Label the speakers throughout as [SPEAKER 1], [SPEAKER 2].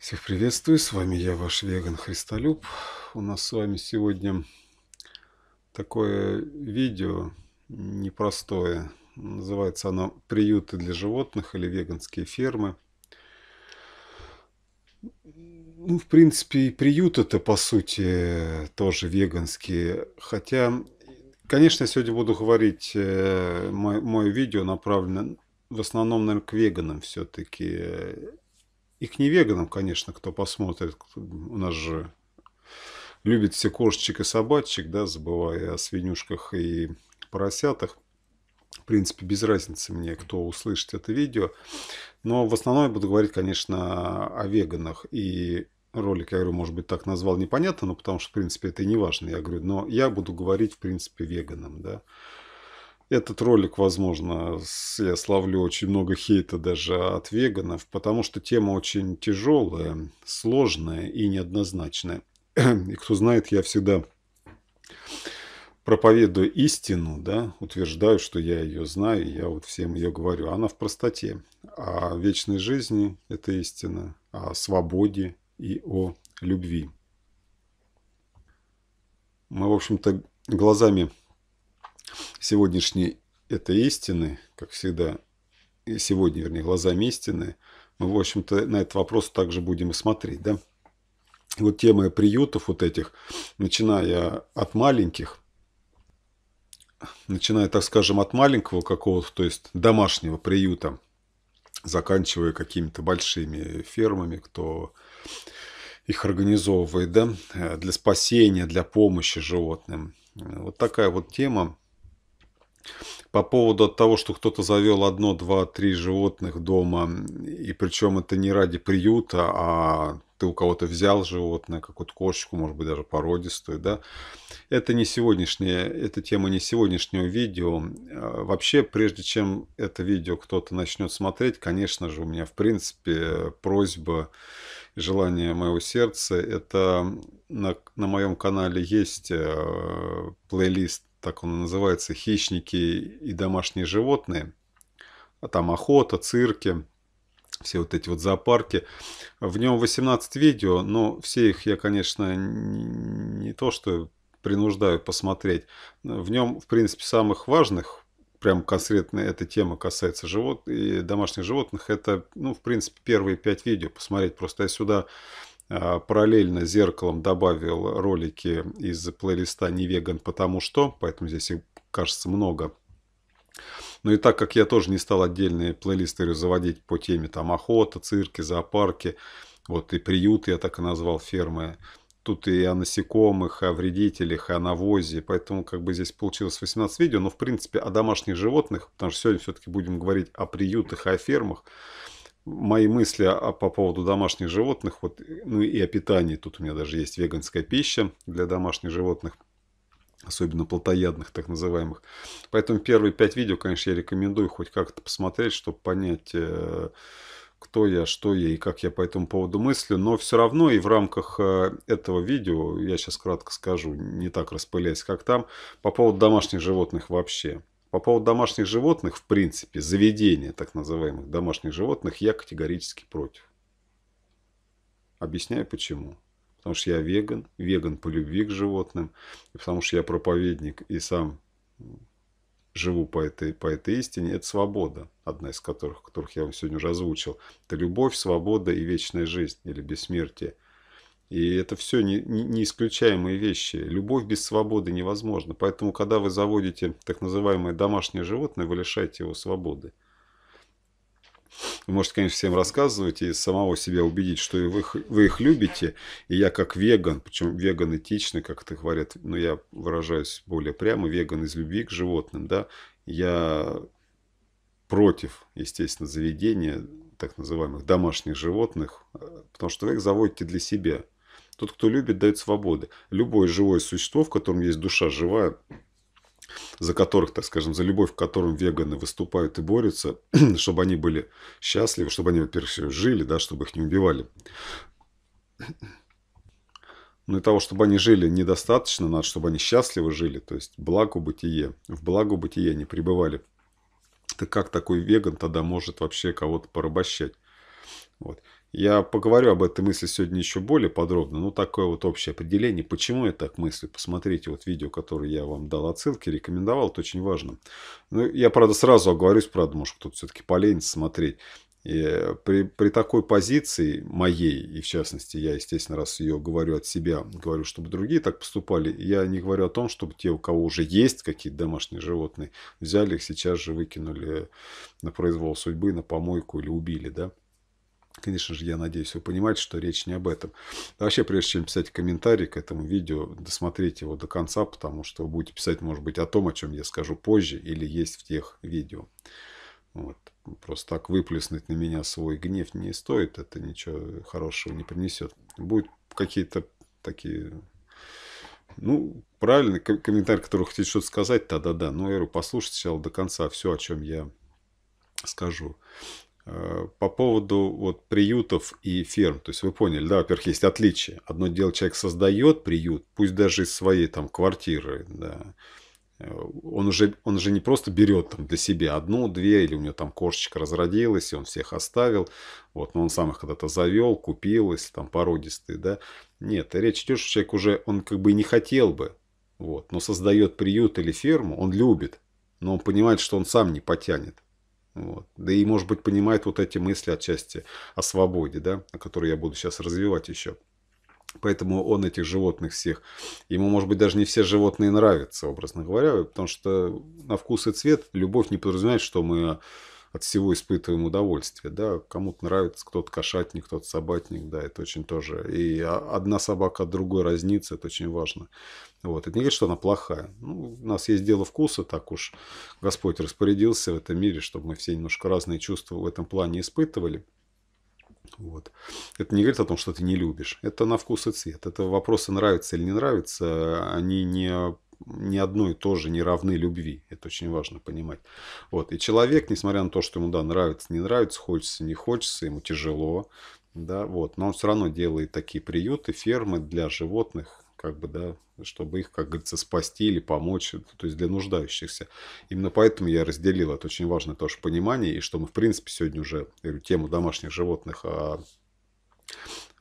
[SPEAKER 1] Всех приветствую, с вами я, ваш веган Христолюб. У нас с вами сегодня такое видео непростое. Называется оно «Приюты для животных» или «Веганские фермы». Ну, в принципе, и приют это, по сути, тоже веганские. Хотя, конечно, я сегодня буду говорить, э, мое, видео направлено в основном, наверное, к веганам все-таки и к невеганам, конечно, кто посмотрит, у нас же любит все кошечек и собачек, да, забывая о свинюшках и поросятах. В принципе, без разницы мне, кто услышит это видео. Но в основном я буду говорить, конечно, о веганах. И ролик, я говорю, может быть, так назвал, непонятно, но потому что, в принципе, это не важно. Я говорю, но я буду говорить, в принципе, веганам, да этот ролик, возможно, я словлю очень много хейта даже от веганов, потому что тема очень тяжелая, сложная и неоднозначная. И кто знает, я всегда проповедую истину, да, утверждаю, что я ее знаю, я вот всем ее говорю. Она в простоте. О вечной жизни – это истина, о свободе и о любви. Мы, в общем-то, глазами сегодняшней этой истины, как всегда, и сегодня, вернее, глазами истины, мы, в общем-то, на этот вопрос также будем и смотреть, да. Вот тема приютов вот этих, начиная от маленьких, начиная, так скажем, от маленького какого-то, то есть домашнего приюта, заканчивая какими-то большими фермами, кто их организовывает, да, для спасения, для помощи животным. Вот такая вот тема. По поводу того, что кто-то завел одно, два, три животных дома, и причем это не ради приюта, а ты у кого-то взял животное, какую-то кошечку, может быть, даже породистую, да, это не сегодняшняя, эта тема не сегодняшнего видео. А вообще, прежде чем это видео кто-то начнет смотреть, конечно же, у меня, в принципе, просьба, желание моего сердца, это на, на моем канале есть э, плейлист так он и называется, «Хищники и домашние животные». А там охота, цирки, все вот эти вот зоопарки. В нем 18 видео, но все их я, конечно, не то что принуждаю посмотреть. В нем, в принципе, самых важных, прям конкретно эта тема касается живот и домашних животных, это, ну, в принципе, первые пять видео. Посмотреть просто я сюда а, параллельно зеркалом добавил ролики из плейлиста «Не веган, потому что», поэтому здесь их, кажется, много. Ну и так как я тоже не стал отдельные плейлисты заводить по теме там охота, цирки, зоопарки, вот и приют я так и назвал фермы, тут и о насекомых, и о вредителях, и о навозе. Поэтому как бы здесь получилось 18 видео, но в принципе о домашних животных, потому что сегодня все-таки будем говорить о приютах и о фермах мои мысли по поводу домашних животных, вот, ну и о питании. Тут у меня даже есть веганская пища для домашних животных, особенно плотоядных так называемых. Поэтому первые пять видео, конечно, я рекомендую хоть как-то посмотреть, чтобы понять, э, кто я, что я и как я по этому поводу мыслю. Но все равно и в рамках э, этого видео, я сейчас кратко скажу, не так распыляясь, как там, по поводу домашних животных вообще. По поводу домашних животных, в принципе, заведения так называемых домашних животных, я категорически против. Объясняю почему. Потому что я веган, веган по любви к животным, и потому что я проповедник и сам живу по этой, по этой истине, это свобода, одна из которых, которых я вам сегодня уже озвучил. Это любовь, свобода и вечная жизнь или бессмертие – и это все не, не, исключаемые вещи. Любовь без свободы невозможна. Поэтому, когда вы заводите так называемое домашнее животное, вы лишаете его свободы. Вы можете, конечно, всем рассказывать и самого себя убедить, что вы вы их любите. И я как веган, причем веган этичный, как это говорят, но я выражаюсь более прямо, веган из любви к животным, да, я против, естественно, заведения так называемых домашних животных, э, потому что вы их заводите для себя – тот, кто любит, дает свободы. Любое живое существо, в котором есть душа живая, за которых, так скажем, за любовь, в котором веганы выступают и борются, чтобы они были счастливы, чтобы они, во-первых, жили, да, чтобы их не убивали. Ну и того, чтобы они жили недостаточно, надо, чтобы они счастливо жили, то есть благо бытие, в благо бытие они пребывали. Так как такой веган тогда может вообще кого-то порабощать? Вот. Я поговорю об этой мысли сегодня еще более подробно, но такое вот общее определение, почему я так мыслю, посмотрите вот видео, которое я вам дал отсылки, рекомендовал, это очень важно. Ну, я, правда, сразу оговорюсь, правда, может кто-то все-таки поленится смотреть. И э, при, при такой позиции моей, и в частности, я, естественно, раз ее говорю от себя, говорю, чтобы другие так поступали, я не говорю о том, чтобы те, у кого уже есть какие-то домашние животные, взяли их сейчас же, выкинули на произвол судьбы, на помойку или убили, да. Конечно же, я надеюсь, вы понимаете, что речь не об этом. Вообще, прежде чем писать комментарий к этому видео, досмотрите его до конца, потому что вы будете писать, может быть, о том, о чем я скажу позже или есть в тех видео. Вот. Просто так выплеснуть на меня свой гнев не стоит, это ничего хорошего не принесет. Будут какие-то такие ну, правильно, комментарий, который хотите что-то сказать, да-да-да. Но, ну, я говорю, послушайте сначала до конца все, о чем я скажу. Э, по поводу вот приютов и ферм, то есть вы поняли, да, во-первых, есть отличие. Одно дело, человек создает приют, пусть даже из своей там квартиры, да, э, он уже, он уже не просто берет там для себя одну, две, или у него там кошечка разродилась, и он всех оставил, вот, но он сам их когда-то завел, купил, если там породистые, да. Нет, речь идет, что человек уже, он как бы и не хотел бы, вот, но создает приют или ферму, он любит, но он понимает, что он сам не потянет. Вот. Да и, может быть, понимает вот эти мысли отчасти о свободе, да, которые я буду сейчас развивать еще. Поэтому он этих животных всех, ему, может быть, даже не все животные нравятся, образно говоря, потому что на вкус и цвет любовь не подразумевает, что мы от всего испытываем удовольствие, да, кому-то нравится, кто-то кошатник, кто-то собатник, да, это очень тоже, и одна собака от другой разнится, это очень важно, вот, это не говорит, что она плохая, ну, у нас есть дело вкуса, так уж Господь распорядился в этом мире, чтобы мы все немножко разные чувства в этом плане испытывали, вот. Это не говорит о том, что ты не любишь. Это на вкус и цвет. Это вопросы нравится или не нравится, они не ни одно и то же, не равны любви. Это очень важно понимать. Вот. И человек, несмотря на то, что ему да, нравится, не нравится, хочется, не хочется, ему тяжело, да, вот, но он все равно делает такие приюты, фермы для животных, как бы, да, чтобы их, как говорится, спасти или помочь, то есть для нуждающихся. Именно поэтому я разделил это очень важное тоже понимание, и что мы, в принципе, сегодня уже говорю, тему домашних животных а,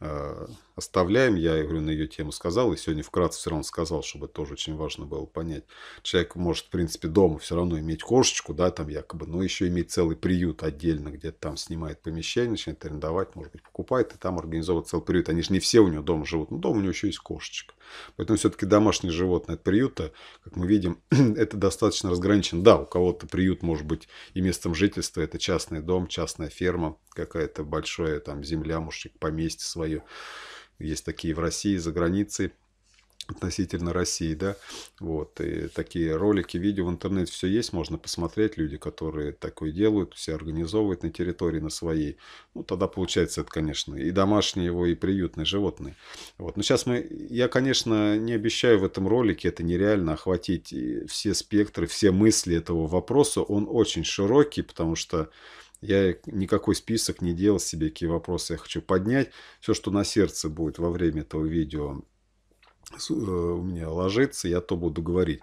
[SPEAKER 1] Э, оставляем. Я говорю, на ее тему сказал, и сегодня вкратце все равно сказал, чтобы тоже очень важно было понять. Человек может, в принципе, дома все равно иметь кошечку, да, там якобы, но еще иметь целый приют отдельно, где-то там снимает помещение, начинает арендовать, может быть, покупает, и там организовывает целый приют. Они же не все у него дома живут, но дома у него еще есть кошечка. Поэтому все-таки домашнее животное от приюта, как мы видим, это достаточно разграничено. Да, у кого-то приют может быть и местом жительства, это частный дом, частная ферма, какая-то большая там земля, может, поместье свои свою. Есть такие в России, за границей относительно России, да, вот, и такие ролики, видео в интернете все есть, можно посмотреть, люди, которые такое делают, все организовывают на территории, на своей, ну, тогда получается это, конечно, и домашние его, и приютные животные, вот, но сейчас мы, я, конечно, не обещаю в этом ролике, это нереально охватить э, все спектры, все мысли этого вопроса, он очень широкий, потому что я никакой список не делал себе, какие вопросы я хочу поднять. Все, что на сердце будет во время этого видео э, у меня ложится, я то буду говорить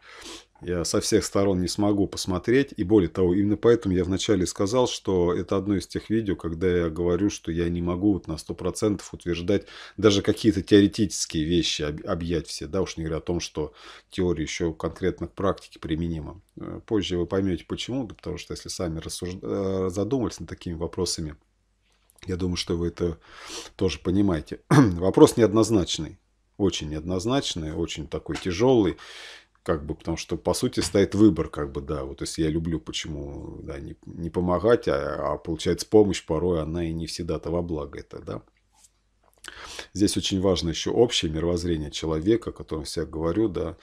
[SPEAKER 1] я со всех сторон не смогу посмотреть. И более того, именно поэтому я вначале сказал, что это одно из тех видео, когда я говорю, что я не могу вот на 100% утверждать даже какие-то теоретические вещи, объять все. Да, уж не говоря о том, что теория еще конкретно к практике применима. Э, позже вы поймете почему, потому что если сами рассужд... Э, задумались над такими вопросами, я думаю, что вы это тоже понимаете. Вопрос неоднозначный очень неоднозначный, очень такой тяжелый как бы, потому что, по сути, стоит выбор, как бы, да, вот, то есть я люблю, почему, да, не, не помогать, а, а, получается, помощь порой, она и не всегда-то во благо это, да. Здесь очень важно еще общее мировоззрение человека, о котором я говорю, да,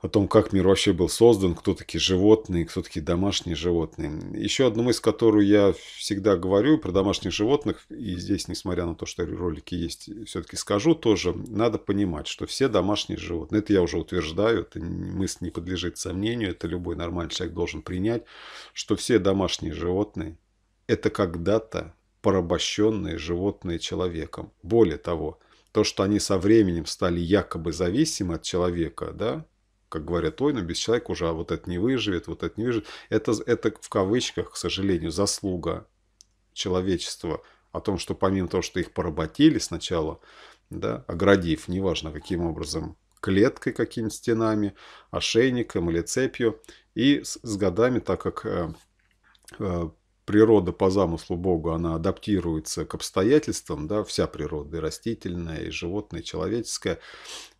[SPEAKER 1] о том, как мир вообще был создан, кто такие животные, кто такие домашние животные. Еще одну мысль, которую я всегда говорю про домашних животных, и здесь, несмотря на то, что ролики есть, все-таки скажу тоже, надо понимать, что все домашние животные, это я уже утверждаю, это мысль не подлежит сомнению, это любой нормальный человек должен принять, что все домашние животные – это когда-то порабощенные животные человеком. Более того, то, что они со временем стали якобы зависимы от человека, да, как говорят, ой, ну без человека уже, а вот это не выживет, вот это не выживет. Это, это в кавычках, к сожалению, заслуга человечества о том, что помимо того, что их поработили сначала, да, оградив, неважно каким образом, клеткой какими стенами, ошейником или цепью, и с, с годами, так как э, э, природа по замыслу Бога, она адаптируется к обстоятельствам, да, вся природа, и растительная, и животная, и человеческая,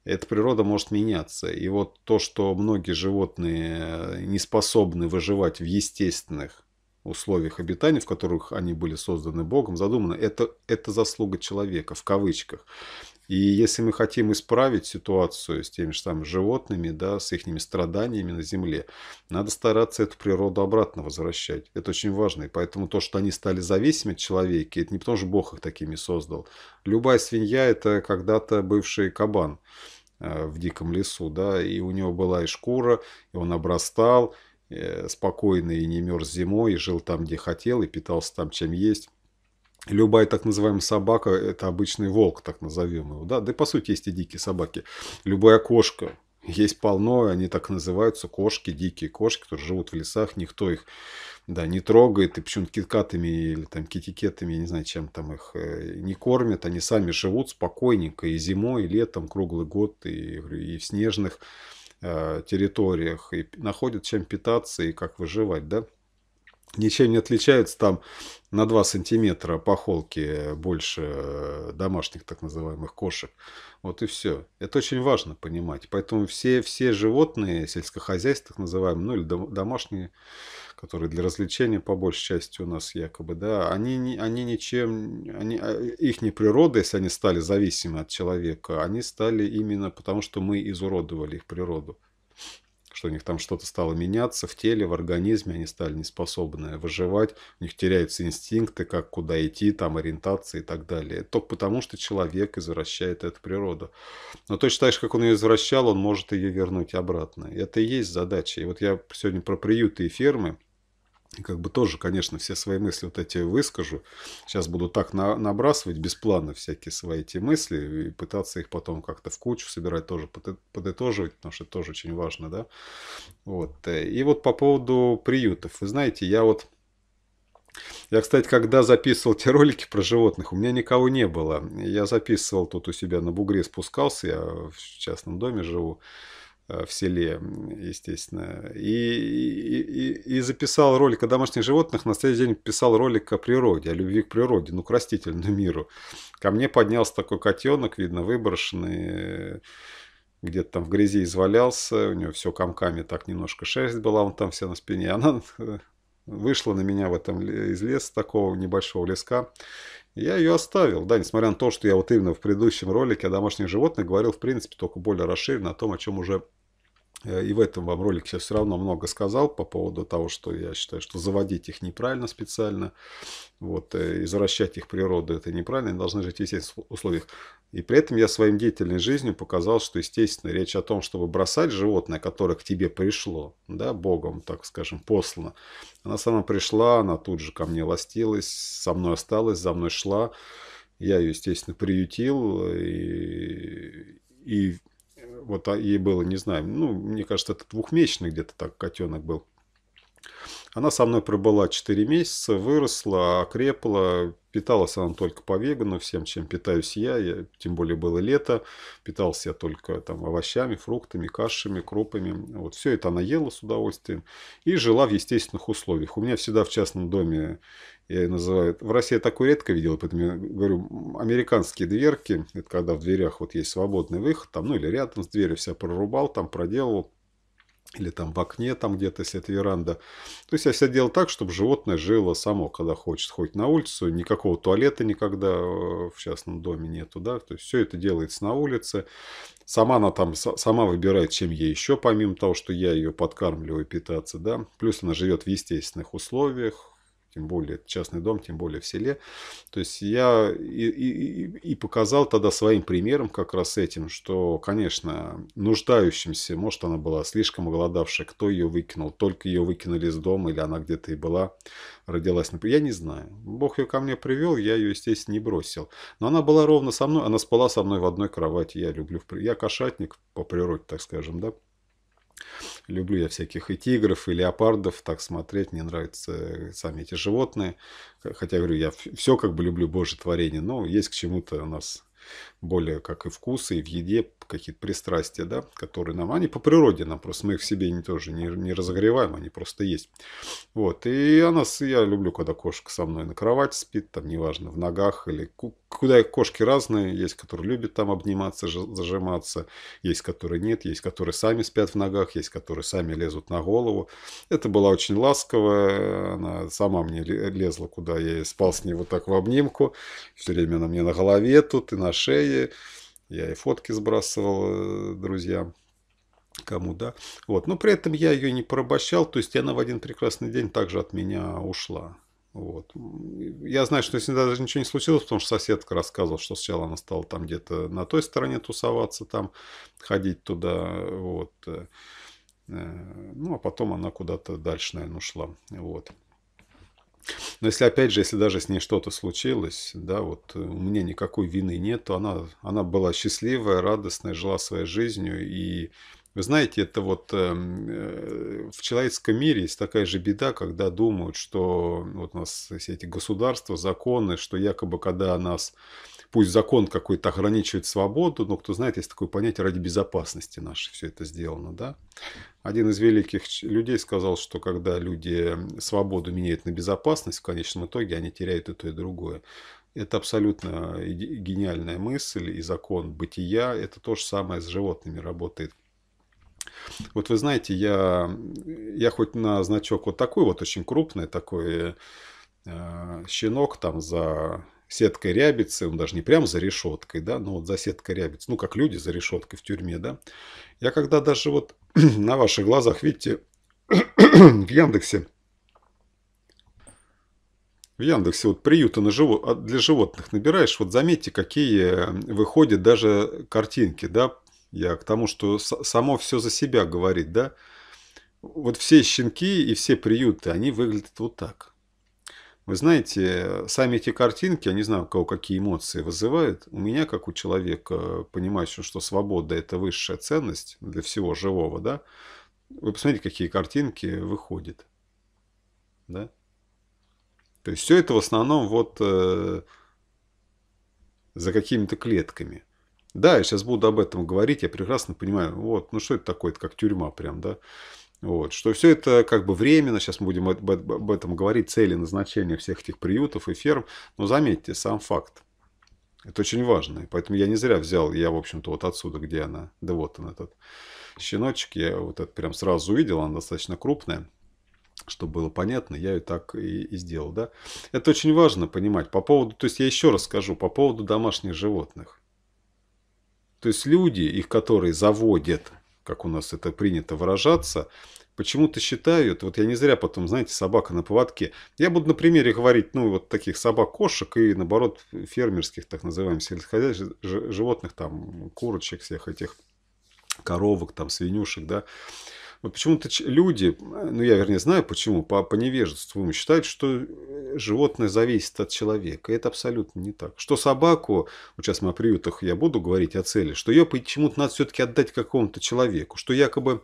[SPEAKER 1] эта природа может меняться. И вот то, что многие животные не способны выживать в естественных условиях обитания, в которых они были созданы Богом, задумано, это, это заслуга человека, в кавычках. И если мы хотим исправить ситуацию с теми же самыми животными, да, с их страданиями на Земле, надо стараться эту природу обратно возвращать. Это очень важно. И поэтому то, что они стали зависимы от человека, это не потому, что Бог их такими создал. Любая свинья – это когда-то бывший кабан. Э, в диком лесу, да, и у него была и шкура, и он обрастал, э, спокойно и не мерз зимой, и жил там, где хотел, и питался там, чем есть. Любая так называемая собака – это обычный волк, так назовем его. Да? да и по сути есть и дикие собаки. Любая кошка. Есть полно, они так называются, кошки, дикие кошки, которые живут в лесах. Никто их да, не трогает, и почему-то киткатами или там китикетами, я не знаю, чем там их э, не кормят, они сами живут спокойненько и зимой, и летом, круглый год, и, и в снежных э, территориях, и находят чем питаться и как выживать, да. Ничем не отличаются там на 2 сантиметра по холке больше э, домашних так называемых кошек. Вот и все. Это очень важно понимать. Поэтому все, все животные сельскохозяйственных, так называемые, ну или домашние которые для развлечения по большей части у нас якобы, да, они, они ничем, они, а, их не природа, если они стали зависимы от человека, они стали именно потому, что мы изуродовали их природу. Что у них там что-то стало меняться в теле, в организме, они стали неспособны выживать, у них теряются инстинкты, как куда идти, там ориентация и так далее. только потому, что человек извращает эту природу. Но точно так же, как он ее извращал, он может ее вернуть обратно. Это и есть задача. И вот я сегодня про приюты и фермы – и как бы тоже, конечно, все свои мысли вот эти выскажу. Сейчас буду так на, набрасывать без плана всякие свои эти мысли и пытаться их потом как-то в кучу собирать, тоже под подытоживать, потому что это тоже очень важно, да. Вот. Э, и вот по поводу приютов. Вы знаете, я вот... Я, кстати, когда записывал те ролики про животных, у меня никого не было. Я записывал тут у себя на бугре, спускался, я в частном доме живу. Э, в селе, естественно. И, и, и записал ролик о домашних животных, на следующий день писал ролик о природе, о любви к природе, ну, к растительному миру. Ко мне поднялся такой котенок, видно, выброшенный, где-то там в грязи извалялся, у него все комками так немножко шерсть была, он там вся на спине. Она э, вышла на меня в этом из леса, такого небольшого леска, я ее оставил, да, несмотря на то, что я вот именно в предыдущем ролике о домашних животных говорил, в принципе, только более расширенно о том, о чем уже Э, и в этом вам ролике я все равно много сказал по поводу того, что я считаю, что заводить их неправильно специально, вот, э, извращать их природу это неправильно, они должны жить в естественных условиях. И при этом я своим деятельной жизнью показал, что, естественно, речь о том, чтобы бросать животное, которое к тебе пришло, да, Богом, так скажем, послано. Она сама пришла, она тут же ко мне ластилась, со мной осталась, за мной шла. Я ее, естественно, приютил э, и, и вот а, ей было, не знаю, ну, мне кажется, это двухмесячный где-то так котенок был. Она со мной пробыла 4 месяца, выросла, окрепла, питалась она только по вегану, всем, чем питаюсь я, я тем более было лето, питался я только там овощами, фруктами, кашами, кропами, вот все это она ела с удовольствием и жила в естественных условиях. У меня всегда в частном доме я ее называю. В России я такую редко видел, поэтому я говорю, американские дверки, это когда в дверях вот есть свободный выход, там, ну или рядом с дверью вся прорубал, там проделал, или там в окне, там где-то, если это веранда. То есть я все делал так, чтобы животное жило само, когда хочет, ходить на улицу, никакого туалета никогда э, в частном доме нету, да, то есть все это делается на улице. Сама она там, сама выбирает, чем ей еще, помимо того, что я ее подкармливаю питаться, да. Плюс она живет в естественных условиях, тем более это частный дом, тем более в селе. То есть я и, и, и показал тогда своим примером как раз этим, что, конечно, нуждающимся, может, она была слишком голодавшая, кто ее выкинул, только ее выкинули из дома, или она где-то и была, родилась. Я не знаю. Бог ее ко мне привел, я ее, естественно, не бросил. Но она была ровно со мной, она спала со мной в одной кровати. Я люблю, я кошатник по природе, так скажем, да. Люблю я всяких и тигров, и леопардов, так смотреть, мне нравятся э, сами эти животные. Хотя, говорю, я все как бы люблю Божье творение, но есть к чему-то у нас более как и вкусы, и в еде какие-то пристрастия, да, которые нам, они по природе нам просто, мы их в себе не, тоже не, не разогреваем, они просто есть. Вот, и она, я люблю, когда кошка со мной на кровать спит, там, неважно, в ногах или куда их кошки разные, есть, которые любят там обниматься, зажиматься, есть, которые нет, есть, которые сами спят в ногах, есть, которые сами лезут на голову. Это была очень ласковая, она сама мне лезла, куда я спал с ней вот так в обнимку, все время она мне на голове тут и на шее, я и фотки сбрасывал э, друзьям кому, да. Вот. Но при этом я ее не порабощал, то есть она в один прекрасный день также от меня ушла. Вот. Я знаю, что с ней даже ничего не случилось, потому что соседка рассказывала, что сначала она стала там где-то на той стороне тусоваться, там ходить туда, вот. Э, э, ну, а потом она куда-то дальше, наверное, ушла, вот. Но если, опять же, если даже с ней что-то случилось, да, вот э, у меня никакой вины нет, то она, она была счастливая, радостная, жила своей жизнью и вы знаете, это вот эм, э, в человеческом мире есть такая же беда, когда думают, что вот у нас все эти государства, законы, что якобы когда нас, пусть закон какой-то ограничивает свободу, но кто знает, есть такое понятие ради безопасности нашей все это сделано, да? Один из великих людей сказал, что когда люди свободу меняют на безопасность, в конечном итоге они теряют и то, и другое. Это абсолютно гениальная мысль и закон бытия. Это то же самое с животными работает. Вот вы знаете, я, я хоть на значок вот такой вот очень крупный, такой э, щенок там за сеткой рябицы, он даже не прям за решеткой, да, но вот за сеткой рябицы, ну, как люди за решеткой в тюрьме, да. Я когда даже вот на ваших глазах, видите, в Яндексе, в Яндексе вот приюты на живо... А, для животных набираешь, вот заметьте, какие э, выходят даже картинки, да, я к тому, что само все за себя говорит, да? Вот все щенки и все приюты, они выглядят вот так. Вы знаете, сами эти картинки, я не знаю, у кого какие эмоции вызывают. У меня, как у человека, понимающего, что свобода – это высшая ценность для всего живого, да? Вы посмотрите, какие картинки выходят, да? То есть все это в основном вот э, за какими-то клетками – да, я сейчас буду об этом говорить, я прекрасно понимаю, вот, ну что это такое, это как тюрьма прям, да. Вот, что все это как бы временно, сейчас мы будем об этом говорить, цели назначения всех этих приютов и ферм, но заметьте, сам факт, это очень важно, и поэтому я не зря взял, я, в общем-то, вот отсюда, где она, да вот он этот щеночек, я вот это прям сразу увидел, она достаточно крупная, чтобы было понятно, я ее так и, и сделал, да. Это очень важно понимать, по поводу, то есть я еще раз скажу, по поводу домашних животных. То есть люди, их которые заводят, как у нас это принято выражаться, почему-то считают, вот я не зря потом, знаете, собака на поводке. Я буду на примере говорить, ну, вот таких собак-кошек и, наоборот, фермерских, так называемых, сельскохозяйственных животных, там, курочек всех этих, коровок, там, свинюшек, да. Вот почему-то люди, ну я вернее знаю почему, по, по невежеству считают, что э, животное зависит от человека. это абсолютно не так. Что собаку, вот сейчас мы о приютах я буду говорить о цели, что ее почему-то надо все-таки отдать какому-то человеку, что якобы...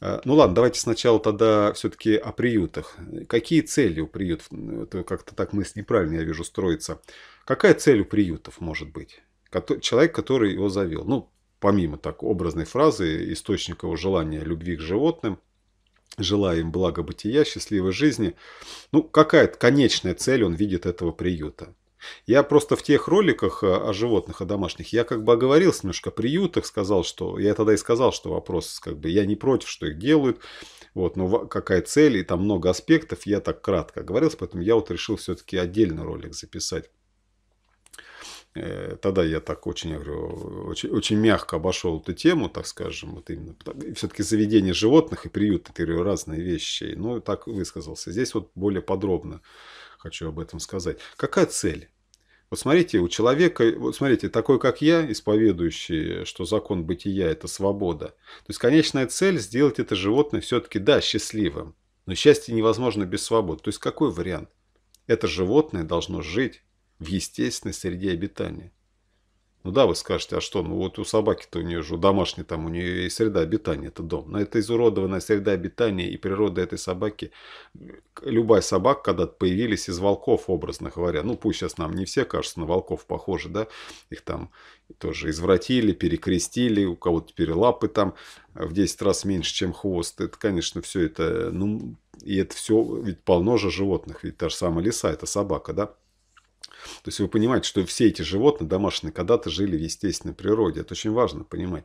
[SPEAKER 1] Э, ну ладно, давайте сначала тогда все-таки о приютах. Какие цели у приютов? Это как-то так мысль неправильно, я вижу, строится. Какая цель у приютов может быть? Человек, который его завел. Ну, помимо так образной фразы источника желания любви к животным, желая им блага бытия, счастливой жизни, ну какая-то конечная цель он видит этого приюта. Я просто в тех роликах э, о животных, о домашних, я как бы оговорился немножко о приютах, сказал, что, я тогда и сказал, что вопрос, как бы, я не против, что их делают, вот, но какая цель, и там много аспектов, я так кратко оговорился, поэтому я вот решил все-таки отдельный ролик записать. Э, тогда я так очень, я говорю, очень, очень мягко обошел эту тему, так скажем, вот именно. Все-таки заведение животных и приют, это говорю, разные вещи. Ну, так высказался. Здесь вот более подробно хочу об этом сказать. Какая цель? Вот смотрите, у человека, вот смотрите, такой как я, исповедующий, что закон бытия – это свобода. То есть конечная цель – сделать это животное все-таки, да, счастливым. Но счастье невозможно без свободы. То есть какой вариант? Это животное должно жить, в естественной среде обитания. Ну да, вы скажете, а что, ну вот у собаки-то у нее же, у там, у нее и среда обитания, это дом. Но это изуродованная среда обитания и природа этой собаки. Любая собака когда-то появились из волков, образно говоря. Ну пусть сейчас нам не все, кажется, на волков похожи, да. Их там тоже извратили, перекрестили, у кого-то теперь лапы там в 10 раз меньше, чем хвост. Это, конечно, все это, ну, и это все, ведь полно же животных, ведь та же самая лиса, это собака, да. То есть вы понимаете, что все эти животные домашние когда-то жили в естественной природе. Это очень важно понимать.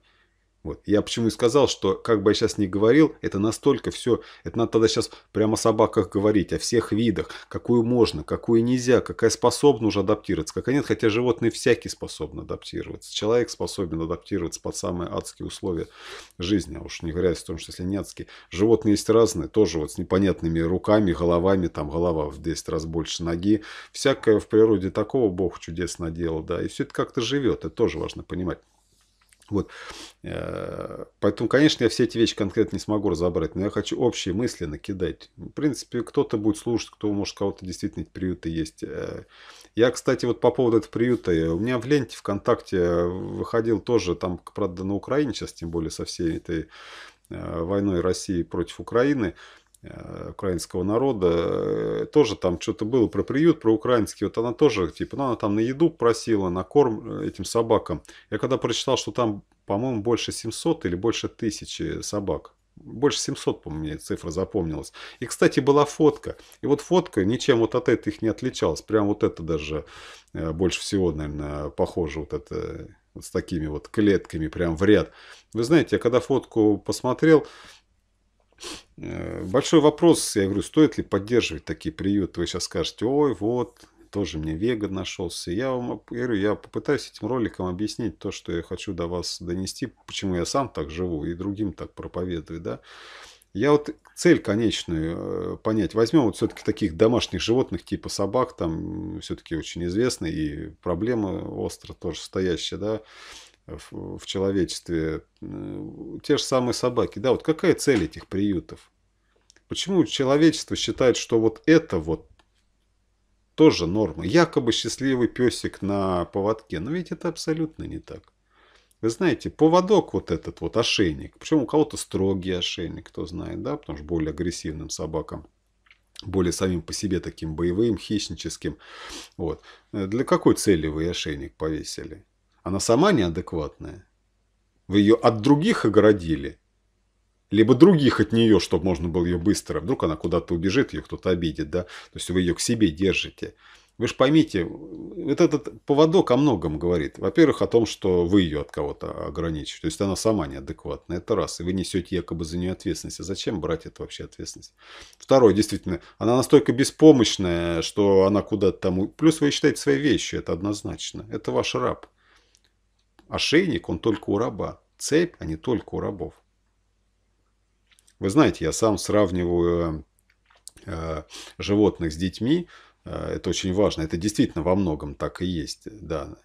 [SPEAKER 1] Вот. Я почему и сказал, что как бы я сейчас ни говорил, это настолько все, это надо тогда сейчас прямо о собаках говорить, о всех видах, какую можно, какую нельзя, какая способна уже адаптироваться, какая нет, хотя животные всякие способны адаптироваться. Человек способен адаптироваться под самые адские условия жизни, а уж не говоря о том, что если не адские. Животные есть разные, тоже вот с непонятными руками, головами, там голова в 10 раз больше ноги. Всякое в природе такого Бог чудес наделал, да, и все это как-то живет, это тоже важно понимать. Вот. Э, поэтому, конечно, я все эти вещи конкретно не смогу разобрать, но я хочу общие мысли накидать. В принципе, кто-то будет слушать, кто, может, кого-то действительно эти приюты есть. Э, я, кстати, вот по поводу этого приюта, э, у меня в ленте ВКонтакте выходил тоже, там, правда, на Украине сейчас, тем более со всей этой войной России против Украины, Э, украинского народа, э, тоже там что-то было про приют, про украинский, вот она тоже, типа, ну, она там на еду просила, на корм э, этим собакам. Я когда прочитал, что там, по-моему, больше 700 или больше тысячи собак, больше 700, по мне цифра запомнилась. И, кстати, была фотка. И вот фотка ничем вот от этой их не отличалась. Прям вот это даже больше всего, наверное, похоже вот это вот с такими вот клетками прям в ряд. Вы знаете, я когда фотку посмотрел, Э, большой вопрос, я говорю, стоит ли поддерживать такие приюты? Вы сейчас скажете, ой, вот, тоже мне веган нашелся. Я вам я говорю, я попытаюсь этим роликом объяснить то, что я хочу до вас донести, почему я сам так живу и другим так проповедую, да. Я вот цель конечную э, понять. Возьмем вот все-таки таких домашних животных типа собак, там все-таки очень известны и проблема остро тоже стоящая, да в, в человечестве. Э, те же самые собаки. Да, вот какая цель этих приютов? Почему человечество считает, что вот это вот тоже норма? Якобы счастливый песик на поводке. Но ведь это абсолютно не так. Вы знаете, поводок вот этот вот, ошейник. Причем у кого-то строгий ошейник, кто знает, да, потому что более агрессивным собакам более самим по себе таким боевым, хищническим. Вот. Э, для какой цели вы ошейник повесили? Она сама неадекватная. Вы ее от других огородили. Либо других от нее, чтобы можно было ее быстро. Вдруг она куда-то убежит, ее кто-то обидит, да? То есть вы ее к себе держите. Вы же поймите, вот этот поводок о многом говорит. Во-первых, о том, что вы ее от кого-то ограничиваете. То есть она сама неадекватна. Это раз. И вы несете якобы за нее ответственность. А зачем брать эту вообще ответственность? Второе, действительно, она настолько беспомощная, что она куда-то там... Плюс вы считаете свои вещи, это однозначно. Это ваш раб. Ошейник, он только у раба. Цепь, а не только у рабов. Вы знаете, я сам сравниваю э, э, животных с детьми. Э, это очень важно. Это действительно во многом так и есть. Да.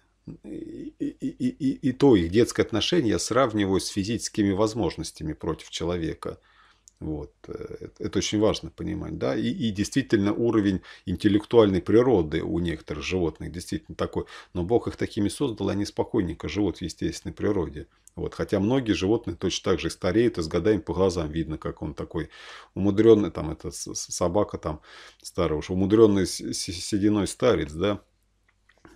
[SPEAKER 1] И, и, и, и то их детское отношение я сравниваю с физическими возможностями против человека – вот. Э, это очень важно понимать. Да? И, и действительно уровень интеллектуальной природы у некоторых животных действительно такой. Но Бог их такими создал, они спокойненько живут в естественной природе. Вот. Хотя многие животные точно так же стареют, и с годами по глазам видно, как он такой умудренный, там, эта собака там старая уж, умудренный сединой старец, да,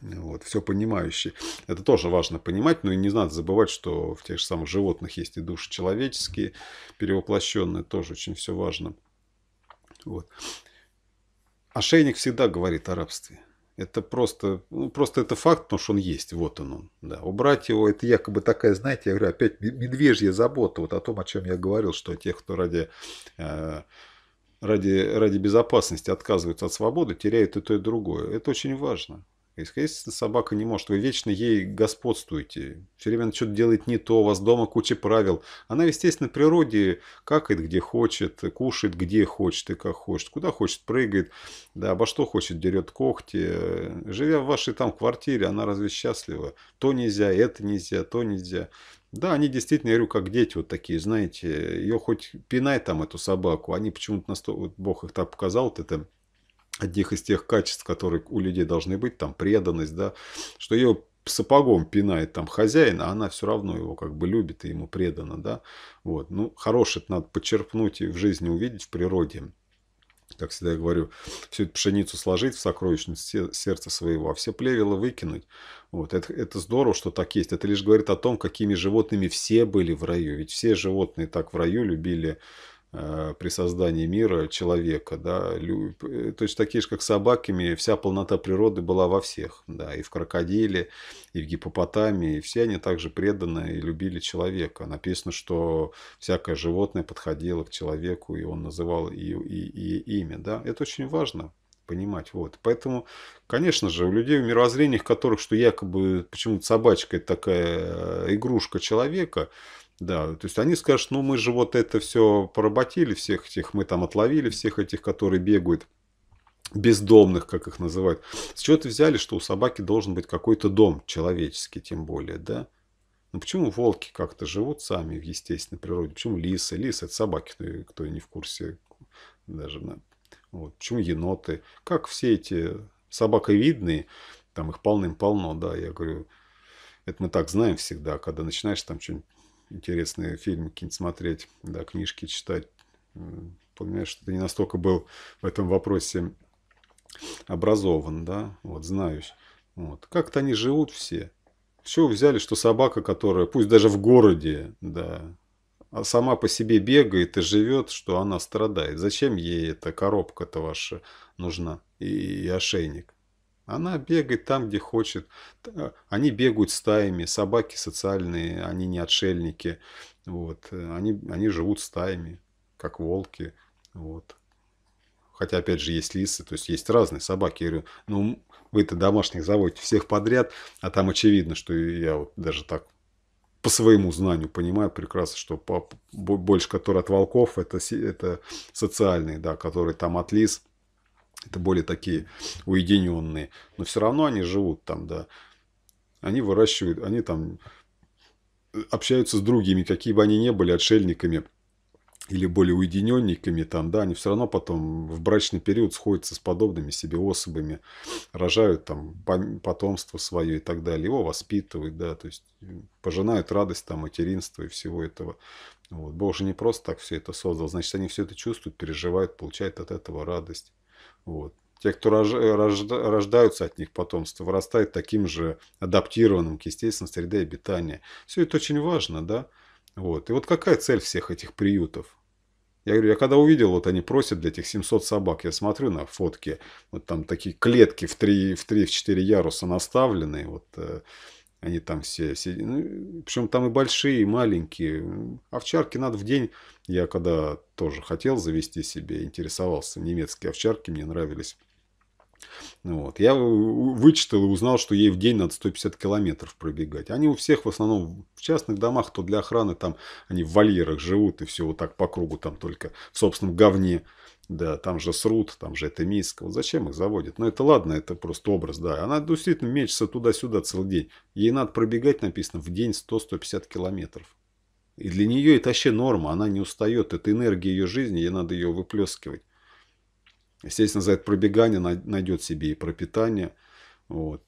[SPEAKER 1] вот, все понимающие Это тоже важно понимать, но и не надо забывать, что в тех же самых животных есть и души человеческие, перевоплощенные, тоже очень все важно. Вот. Ошейник всегда говорит о рабстве. Это просто, ну, просто это факт, потому что он есть, вот он он. Да. Убрать его, это якобы такая, знаете, я говорю, опять медвежья забота, вот о том, о чем я говорил, что тех, кто ради, э, ради, ради безопасности отказываются от свободы, теряют и то, и другое. Это очень важно. Естественно, собака не может. Вы вечно ей господствуете. Все время что-то делает не то, у вас дома куча правил. Она, естественно, в природе какает где хочет, кушает где хочет и как хочет, куда хочет прыгает, да, обо что хочет дерет когти. Живя в вашей там квартире, она разве счастлива? То нельзя, это нельзя, то нельзя. Да, они действительно, я говорю, как дети вот такие, знаете, ее хоть пинай там эту собаку, они почему-то настолько, вот Бог их так показал, вот это одних из тех качеств, которые у людей должны быть, там преданность, да, что ее сапогом пинает там хозяин, а она все равно его как бы любит и ему предана, да. Вот. Ну, хорошее надо почерпнуть и в жизни увидеть, в природе. Как всегда я говорю, всю эту пшеницу сложить в сокровищном сердце своего, а все плевела выкинуть. Вот. Это, это здорово, что так есть. Это лишь говорит о том, какими животными все были в раю. Ведь все животные так в раю любили Э, при создании мира человека, да, э, точно такие же, как собаками, вся полнота природы была во всех, да, и в крокодиле, и в гипопотаме, и все они также преданно и любили человека. Написано, что всякое животное подходило к человеку, и он называл и, и, и имя, да, это очень важно, понимать. Вот. Поэтому, конечно же, у людей в мировоззрениях, которых, что якобы почему-то собачка это такая э, игрушка человека, да, то есть они скажут, ну мы же вот это все поработили, всех этих, мы там отловили всех этих, которые бегают, бездомных, как их называют. С чего ты взяли, что у собаки должен быть какой-то дом человеческий, тем более, да? Ну почему волки как-то живут сами в естественной природе? Почему лисы? Лисы это собаки, кто не в курсе даже. Да? Вот. Почему еноты? Как все эти собаковидные, там их полным-полно, да, я говорю, это мы так знаем всегда, когда начинаешь там что-нибудь интересные фильмы какие-нибудь смотреть, да, книжки читать. Понимаешь, что ты не настолько был в этом вопросе образован, да, вот, знаюсь Вот. Как-то они живут все. Все взяли, что собака, которая, пусть даже в городе, да, а сама по себе бегает и живет, что она страдает. Зачем ей эта коробка-то ваша нужна и, и ошейник? Она бегает там, где хочет. Они бегают стаями. Собаки социальные, они не отшельники. Вот. Э, они, они живут стаями, как волки. Вот. Хотя, опять же, есть лисы, то есть есть разные собаки. Я говорю, ну, вы-то домашних заводите всех подряд, а там очевидно, что я вот даже так по своему знанию понимаю прекрасно, что по, больше, которые от волков, это, это социальные, да, которые там от лис – это более такие уединенные, но все равно они живут там, да. Они выращивают, они там э, общаются с другими, какие бы они ни были отшельниками или более уединенниками, там, да, они все равно потом в брачный период сходятся с подобными себе особами, рожают там потомство свое и так далее, его воспитывают, да, то есть э, пожинают радость там материнства и всего этого. Вот. Бог же не просто так все это создал, значит, они все это чувствуют, переживают, получают от этого радость. Вот. Те, кто рождаются от них потомство, вырастают таким же адаптированным к естественной среде обитания. Все это очень важно, да? Вот. И вот какая цель всех этих приютов? Я говорю, я когда увидел, вот они просят для этих 700 собак, я смотрю на фотки, вот там такие клетки в 3-4 в 3, в яруса наставленные, вот э, они там все, все ну, причем там и большие, и маленькие. Овчарки надо в день. Я когда тоже хотел завести себе, интересовался. Немецкие овчарки мне нравились. Вот. Я э, вычитал и узнал, что ей в день надо 150 километров пробегать. Они у всех в основном в частных домах, то для охраны, там они в вольерах живут и все вот так по кругу, там только в собственном говне. Да, там же срут, там же это миска. Вот зачем их заводят? Ну, это ладно, это просто образ, да. Она действительно мечется туда-сюда целый день. Ей надо пробегать, написано, в день 100-150 километров. И для нее это вообще норма, она не устает, это энергия ее жизни, ей надо ее выплескивать. Естественно, за это пробегание найдет себе и пропитание. Вот.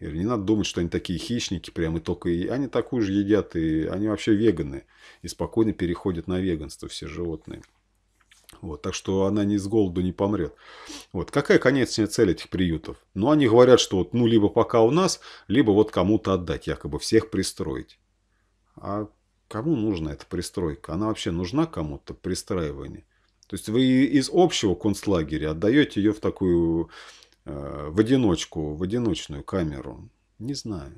[SPEAKER 1] И не надо думать, что они такие хищники, прям и только и они такую же едят, и они вообще веганы, и спокойно переходят на веганство все животные. Вот, так что она ни с голоду не помрет. Вот, какая конечная цель этих приютов? Ну, они говорят, что вот, ну, либо пока у нас, либо вот кому-то отдать, якобы всех пристроить. А кому нужна эта пристройка? Она вообще нужна кому-то, пристраивание? То есть вы из общего концлагеря отдаете ее в такую, э, в одиночку, в одиночную камеру. Не знаю.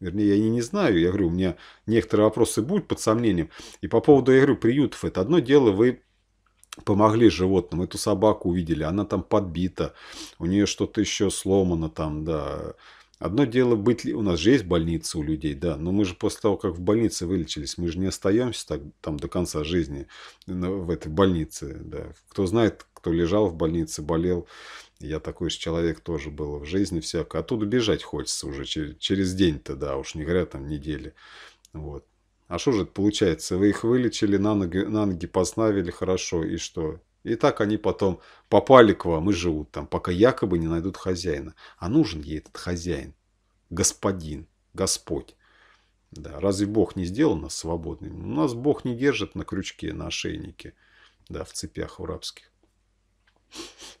[SPEAKER 1] Вернее, я не не знаю. Я говорю, у меня некоторые вопросы будут под сомнением. И по поводу, я говорю, приютов. Это одно дело, вы помогли животным, эту собаку увидели, она там подбита, у нее что-то еще сломано там, да, Одно дело быть ли... У нас же есть больница у людей, да. Но мы же после того, как в больнице вылечились, мы же не остаемся так, там до конца жизни в этой больнице. Да. Кто знает, кто лежал в больнице, болел. Я такой же человек тоже был в жизни всякое. Оттуда а бежать хочется уже через, через день-то, да. Уж не говоря там недели. Вот. А что же это получается? Вы их вылечили, на ноги, на ноги поставили, хорошо. И что? И так они потом попали к вам и живут там, пока якобы не найдут хозяина. А нужен ей этот хозяин, господин, Господь. Да, разве Бог не сделал нас свободными? У Нас Бог не держит на крючке, на ошейнике, да, в цепях урабских.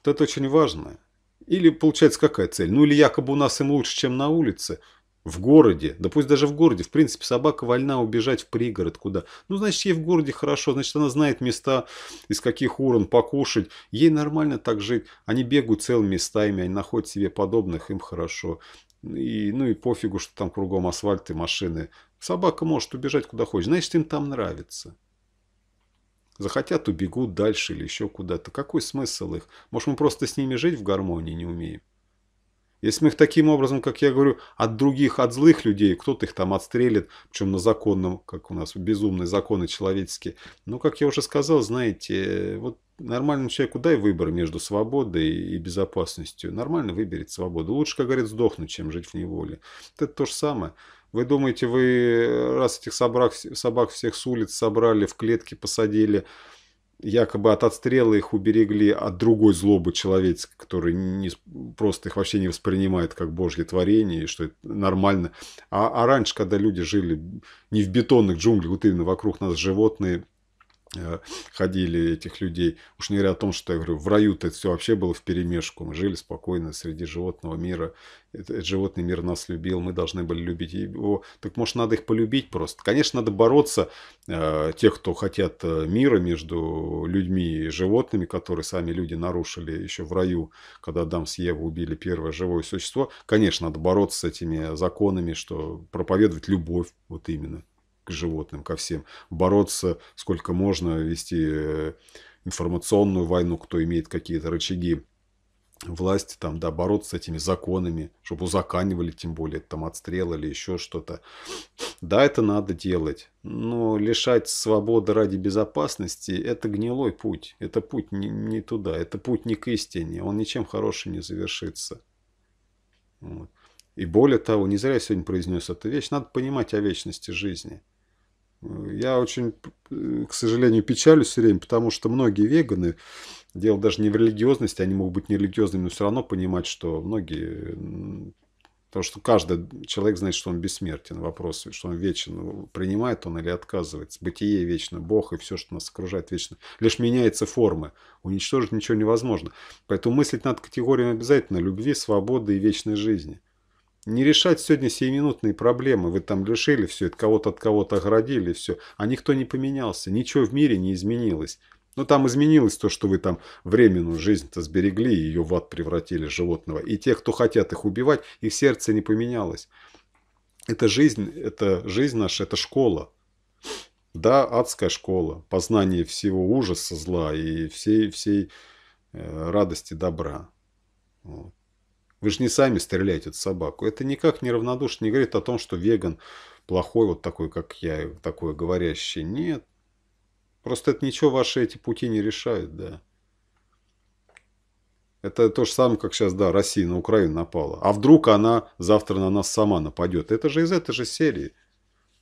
[SPEAKER 1] Вот это очень важно. Или получается какая цель? Ну или якобы у нас им лучше, чем на улице – в городе, да пусть даже в городе, в принципе, собака вольна убежать в пригород куда. Ну, значит, ей в городе хорошо, значит, она знает места, из каких урон покушать. Ей нормально так жить. Они бегают целыми стаями, они находят себе подобных, им хорошо. И, ну и пофигу, что там кругом асфальт и машины. Собака может убежать куда хочет, значит, им там нравится. Захотят, убегут дальше или еще куда-то. Какой смысл их? Может, мы просто с ними жить в гармонии не умеем? Если мы их таким образом, как я говорю, от других, от злых людей, кто-то их там отстрелит, причем на законном, как у нас безумные законы человеческие. Но, как я уже сказал, знаете, вот нормальному человеку дай выбор между свободой и безопасностью. Нормально выберет свободу. Лучше, как говорят, сдохнуть, чем жить в неволе. Вот это то же самое. Вы думаете, вы э, раз этих собак, собак всех с улиц собрали, в клетки посадили, якобы от отстрела их уберегли от другой злобы человеческой, который не, просто их вообще не воспринимает как божье творение, и что это нормально. А, а раньше, когда люди жили не в бетонных джунглях, вот именно вокруг нас животные, Э, ходили этих людей. Уж не говоря о том, что я говорю, в раю-то все вообще было в перемешку. Мы жили спокойно среди животного мира. Этот животный мир нас любил, мы должны были любить его. Так может, надо их полюбить просто. Конечно, надо бороться э, тех, кто хотят э, мира между людьми и животными, которые сами люди нарушили еще в раю, когда Адам с Евой убили первое живое существо. Конечно, надо бороться с этими законами, что проповедовать любовь, вот именно к животным, ко всем. Бороться сколько можно, вести э, информационную войну, кто имеет какие-то рычаги власти, там, да, бороться с этими законами, чтобы узаканивали, тем более, там, отстрел или еще что-то. Да, это надо делать, но лишать свободы ради безопасности – это гнилой путь, это путь не, не туда, это путь не к истине, он ничем хорошим не завершится. Вот. И более того, не зря я сегодня произнес эту вещь, надо понимать о вечности жизни – я очень, э, к сожалению, печалюсь все время, потому что многие веганы, дело даже не в религиозности, они могут быть нерелигиозными, но все равно понимать, что многие... Потому что каждый человек знает, что он бессмертен. Вопрос, что он вечен. Ну, принимает он или отказывается. Бытие вечно, Бог и все, что нас окружает вечно. Лишь меняется формы. Уничтожить ничего невозможно. Поэтому мыслить над категориями обязательно любви, свободы и вечной жизни. Не решать сегодня сиюминутные проблемы. Вы там решили все, это кого-то от кого-то оградили, все. А никто не поменялся, ничего в мире не изменилось. Но там изменилось то, что вы там временную жизнь-то сберегли, и ее в ад превратили животного. И те, кто хотят их убивать, их сердце не поменялось. Это жизнь, это жизнь наша, это школа. Да, адская школа, познание всего ужаса, зла и всей, всей э, радости добра. Вот. Вы же не сами стреляете эту собаку. Это никак не равнодушно не говорит о том, что веган плохой, вот такой, как я, такой говорящий. Нет. Просто это ничего ваши эти пути не решают, да. Это то же самое, как сейчас, да, Россия на Украину напала. А вдруг она завтра на нас сама нападет? Это же из этой же серии.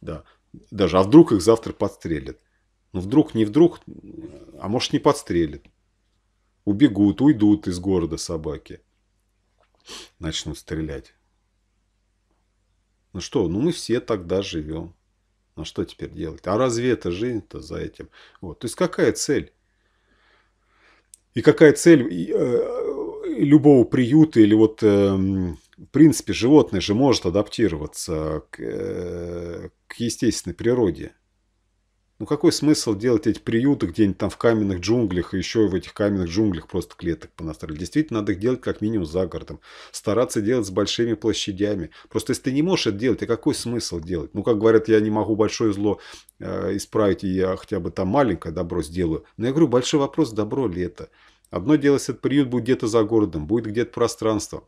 [SPEAKER 1] Да. Даже, а вдруг их завтра подстрелят? Ну, вдруг, не вдруг, а может, не подстрелят. Убегут, уйдут из города собаки начнут стрелять. Ну что, ну мы все тогда живем. Ну что теперь делать? А разве это жизнь-то за этим? Вот. То есть какая цель? И какая цель э, любого приюта или вот, эм, в принципе, животное же может адаптироваться к, э, к естественной природе. Ну какой смысл делать эти приюты где-нибудь там в каменных джунглях, и еще в этих каменных джунглях просто клеток понастроили. Действительно, надо их делать как минимум за городом. Стараться делать с большими площадями. Просто если ты не можешь это делать, а какой смысл делать? Ну, как говорят, я не могу большое зло э, исправить, и я хотя бы там маленькое добро сделаю. Но я говорю, большой вопрос, добро ли это? Одно дело, если этот приют будет где-то за городом, будет где-то пространство.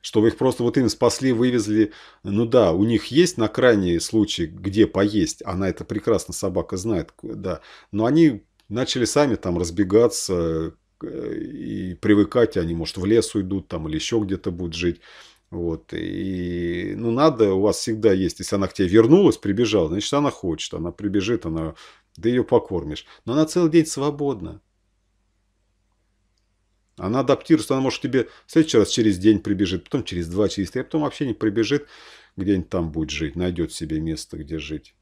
[SPEAKER 1] Чтобы их просто вот им спасли, вывезли. Ну да, у них есть на крайний случай, где поесть. Она это прекрасно, собака знает, да. Но они начали сами там разбегаться э, и привыкать. Они, может, в лес уйдут там или еще где-то будут жить. Вот, и, ну, надо, у вас всегда есть, если она к тебе вернулась, прибежала, значит, она хочет, она прибежит, она, да ее покормишь. Но она целый день свободна. Она адаптируется, она может тебе в следующий раз через день прибежит, потом через два, через три, а потом вообще не прибежит, где-нибудь там будет жить, найдет себе место, где жить.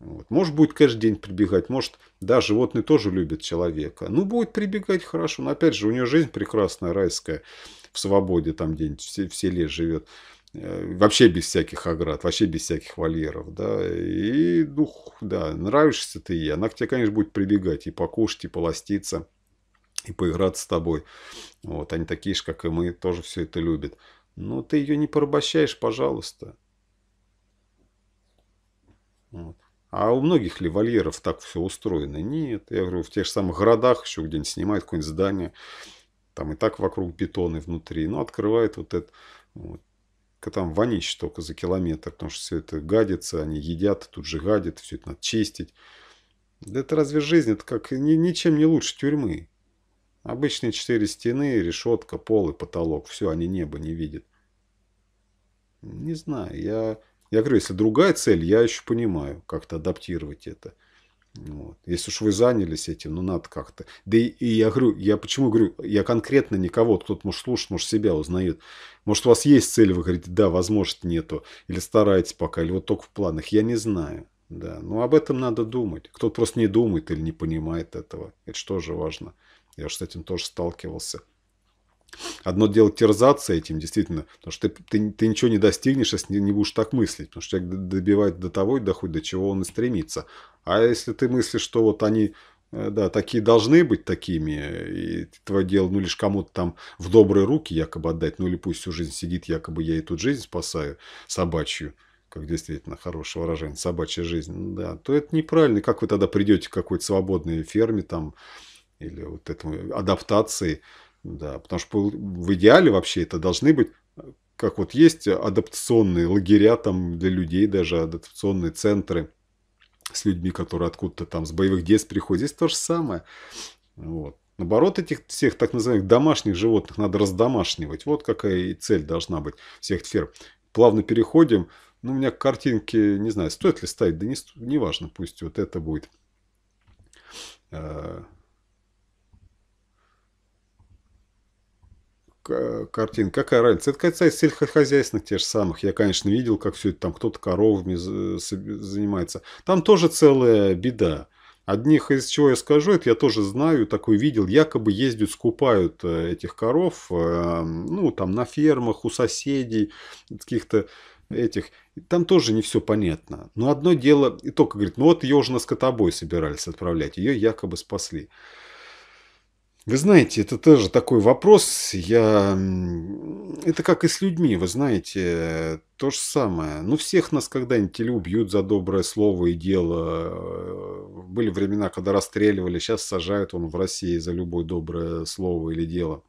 [SPEAKER 1] Вот. Может, будет каждый день прибегать, может, да, животные тоже любят человека. Ну, будет прибегать хорошо, но опять же, у нее жизнь прекрасная, райская, в свободе там где-нибудь в селе живет. Э, вообще без всяких оград, вообще без всяких вольеров, да, и, дух, ну, да, нравишься ты ей, она к тебе, конечно, будет прибегать и покушать, и поластиться и поиграться с тобой. Вот, они такие же, как и мы, тоже все это любят. Но ты ее не порабощаешь, пожалуйста. Вот. А у многих ли вольеров так все устроено? Нет. Я говорю, в тех же самых городах еще где-нибудь снимают какое-нибудь здание. Там и так вокруг бетоны внутри. Ну, открывает вот это. Вот. Там вонище только за километр, потому что все это гадится, они едят, тут же гадят, все это надо чистить. Да это разве жизнь? Это как ничем не лучше тюрьмы. Обычные четыре стены, решетка, пол и потолок. Все, они небо не видят. Не знаю, я... Я говорю, если другая цель, я еще понимаю, как-то адаптировать это. Вот. Если уж вы занялись этим, ну надо как-то. Да и, и я говорю, я почему говорю, я конкретно никого, кто-то может слушать, может себя узнает. Может у вас есть цель, вы говорите, да, возможности нету, или стараетесь пока, или вот только в планах, я не знаю. Да, но об этом надо думать. Кто-то просто не думает или не понимает этого. Это же тоже важно. Я же с этим тоже сталкивался. Одно дело терзаться этим, действительно, потому что ты, ты, ты ничего не достигнешь, если не будешь так мыслить, потому что человек добивает до того и доходит, до чего он и стремится. А если ты мыслишь, что вот они, э, да, такие должны быть такими, и твое дело, ну, лишь кому-то там в добрые руки якобы отдать, ну, или пусть всю жизнь сидит, якобы я и тут жизнь спасаю собачью, как действительно хорошее выражение, собачья жизнь, да, то это неправильно. Как вы тогда придете к какой-то свободной ферме, там, или вот этому адаптации, да, потому что в идеале вообще это должны быть как вот есть адаптационные лагеря там для людей, даже адаптационные центры с людьми, которые откуда-то там с боевых детств приходят. Здесь то же самое. Вот. Наоборот, этих всех так называемых домашних животных надо раздомашнивать. Вот какая и цель должна быть всех ферм. Плавно переходим. Ну, у меня картинки, не знаю, стоит ли ставить, да не, не важно, пусть вот это будет. Э, Э, картин. Какая разница? Это касается сельскохозяйственных тех же самых. Я, конечно, видел, как все это там кто-то коровами э, занимается. Там тоже целая беда. Одних из чего я скажу, это я тоже знаю, такой видел, якобы ездят, скупают э, этих коров, ну, там, на фермах, у соседей, каких-то этих. Там тоже не все понятно. Но одно дело, и только говорит, ну вот ее уже на скотобой собирались отправлять, ее якобы спасли. Вы знаете, это тоже такой вопрос. Я... Это как и с людьми, вы знаете, то же самое. Ну, всех нас когда-нибудь или убьют за доброе слово и дело. Были времена, когда расстреливали, сейчас сажают он в России за любое доброе слово или дело.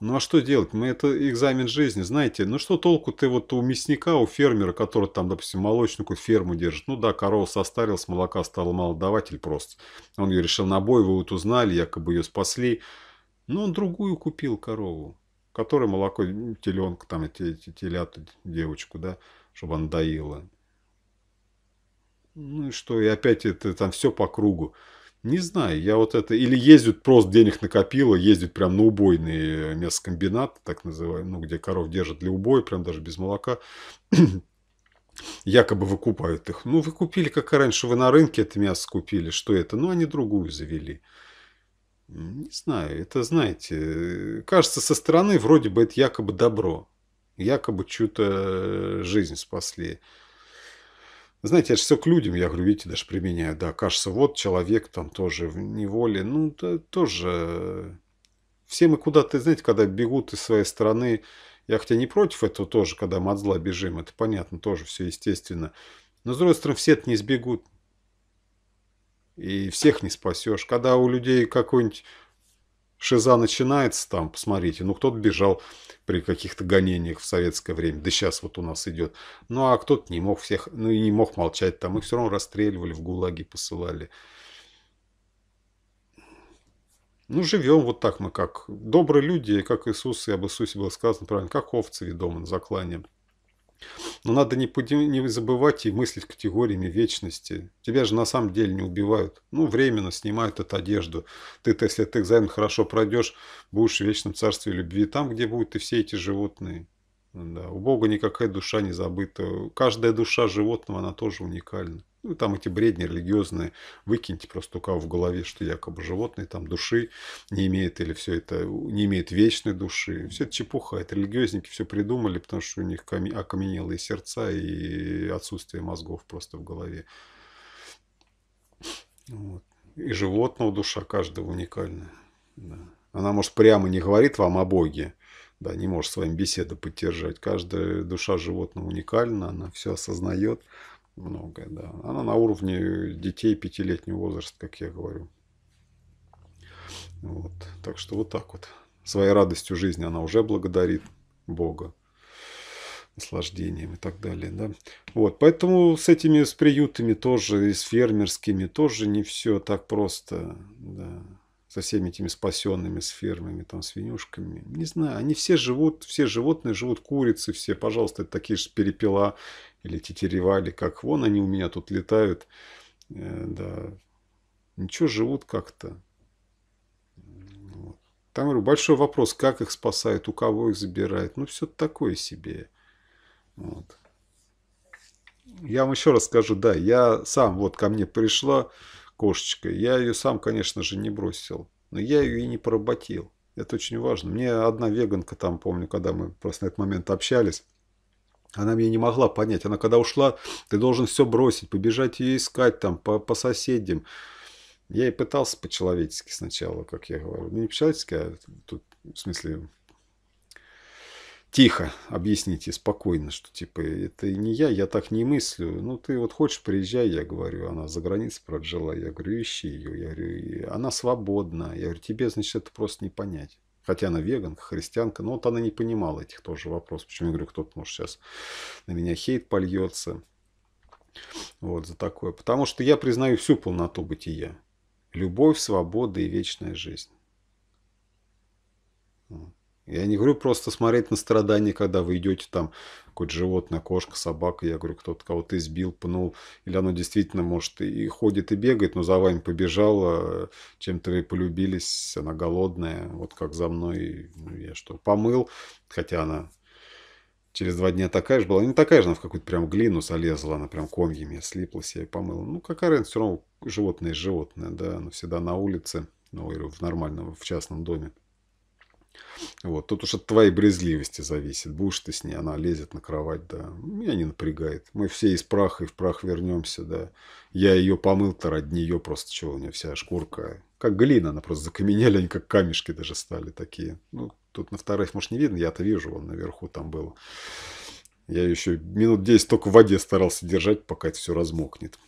[SPEAKER 1] Ну а что делать? Мы это экзамен жизни, знаете. Ну что толку ты вот у мясника, у фермера, который там, допустим, молочнику ферму держит. Ну да, корова состарилась, молока стало мало давать или просто. Он ее решил на бой, вы вот узнали, якобы ее спасли. Но ну, он другую купил корову, которая молоко, ну, теленка, там, теляту, девочку, да, чтобы она доила. Ну и что, и опять это там все по кругу. Не знаю, я вот это... Или ездят, просто денег накопила, ездят прям на убойный э, мясокомбинат, так называемый, ну, где коров держат для убоя, прям даже без молока. Якобы выкупают их. Ну, вы купили, как и раньше, вы на рынке это мясо купили, что это? Ну, они другую завели. Не знаю, это, знаете, э, кажется, со стороны вроде бы это якобы добро. Якобы чью-то э, жизнь спасли. Знаете, я же все к людям, я говорю, видите, даже применяю, да, кажется, вот человек там тоже в неволе, ну, да, тоже. Э, все мы куда-то, знаете, когда бегут из своей страны, я хотя не против этого тоже, когда мы от зла бежим, это понятно, тоже все естественно. Но, с другой стороны, все это не сбегут. И всех не спасешь. Когда у людей какой-нибудь Шиза начинается там, посмотрите, ну кто-то бежал при каких-то гонениях в советское время, да сейчас вот у нас идет. Ну а кто-то не мог всех, ну и не мог молчать там, их все равно расстреливали, в ГУЛАГе посылали. Ну, живем вот так мы как. Добрые люди, как Иисус, и об Иисусе было сказано правильно, как овцы ведомы закланием. Но надо не, не забывать и мыслить категориями вечности. Тебя же на самом деле не убивают. Ну, временно снимают эту одежду. ты если ты экзамен хорошо пройдешь, будешь в вечном царстве любви, там, где будут и все эти животные. Да, у Бога никакая душа не забыта. Каждая душа животного, она тоже уникальна. Ну, там эти бредни религиозные, выкиньте просто у кого в голове, что якобы животные там души не имеет, или все это не имеет вечной души. Все это чепуха, это религиозники все придумали, потому что у них окаменелые сердца и отсутствие мозгов просто в голове. Вот. И животного душа каждого уникальная. Да. Она, может, прямо не говорит вам о Боге, да, не может своим беседы беседу поддержать. Каждая душа животного уникальна, она все осознает многое, да. Она на уровне детей пятилетнего возраста, как я говорю. Вот. Так что вот так вот. Своей радостью жизни она уже благодарит Бога наслаждением и так далее. Да? Вот, поэтому с этими с приютами тоже, и с фермерскими тоже не все так просто. Да со всеми этими спасенными сфермами, там, свинюшками. Не знаю, они все живут, все животные живут, курицы все, пожалуйста, это такие же перепела или тетеревали как. Вон они у меня тут летают, э, да. Ничего, живут как-то. Вот. Там, говорю, большой вопрос, как их спасают, у кого их забирают. Ну, все такое себе. Вот. Я вам еще раз скажу, да, я сам, вот ко мне пришла кошечкой Я ее сам, конечно же, не бросил. Но я ее и не поработил. Это очень важно. Мне одна веганка там, помню, когда мы просто на этот момент общались, она мне не могла понять. Она когда ушла, ты должен все бросить, побежать ее искать там по, по соседям. Я и пытался по-человечески сначала, как я говорю. Ну, не по-человечески, а тут, в смысле, тихо объясните, спокойно, что типа это не я, я так не мыслю. Ну, ты вот хочешь, приезжай, я говорю. Она за границей прожила, я говорю, ищи ее. Я говорю, она свободна. Я говорю, тебе, значит, это просто не понять. Хотя она веганка, христианка, но вот она не понимала этих тоже вопросов. Почему я говорю, кто-то, может, сейчас на меня хейт польется. Вот за такое. Потому что я признаю всю полноту бытия. Любовь, свобода и вечная жизнь. Вот. Я не говорю просто смотреть на страдания, когда вы идете там, какое-то животное, кошка, собака, я говорю, кто-то кого-то избил, пнул, или оно действительно, может, и ходит, и бегает, но за вами побежало, чем-то вы полюбились, она голодная, вот как за мной, ну, я что, помыл, хотя она через два дня такая же была. Не такая же, она в какую-то прям глину залезла, она прям комьями слиплась, я ее помыла. Ну, какая разница, все равно животное животное, да, но всегда на улице, ну, или в нормальном, в частном доме. Вот. Тут уж от твоей брезгливости зависит. Будешь ты с ней, она лезет на кровать, да. Меня не напрягает. Мы все из праха и в прах вернемся, да. Я ее помыл-то ради нее просто, чего у нее вся шкурка. Как глина, она просто закаменели, они как камешки даже стали такие. Ну, тут на вторых, может, не видно, я-то вижу, вон наверху там было. Я еще минут 10 только в воде старался держать, пока это все размокнет.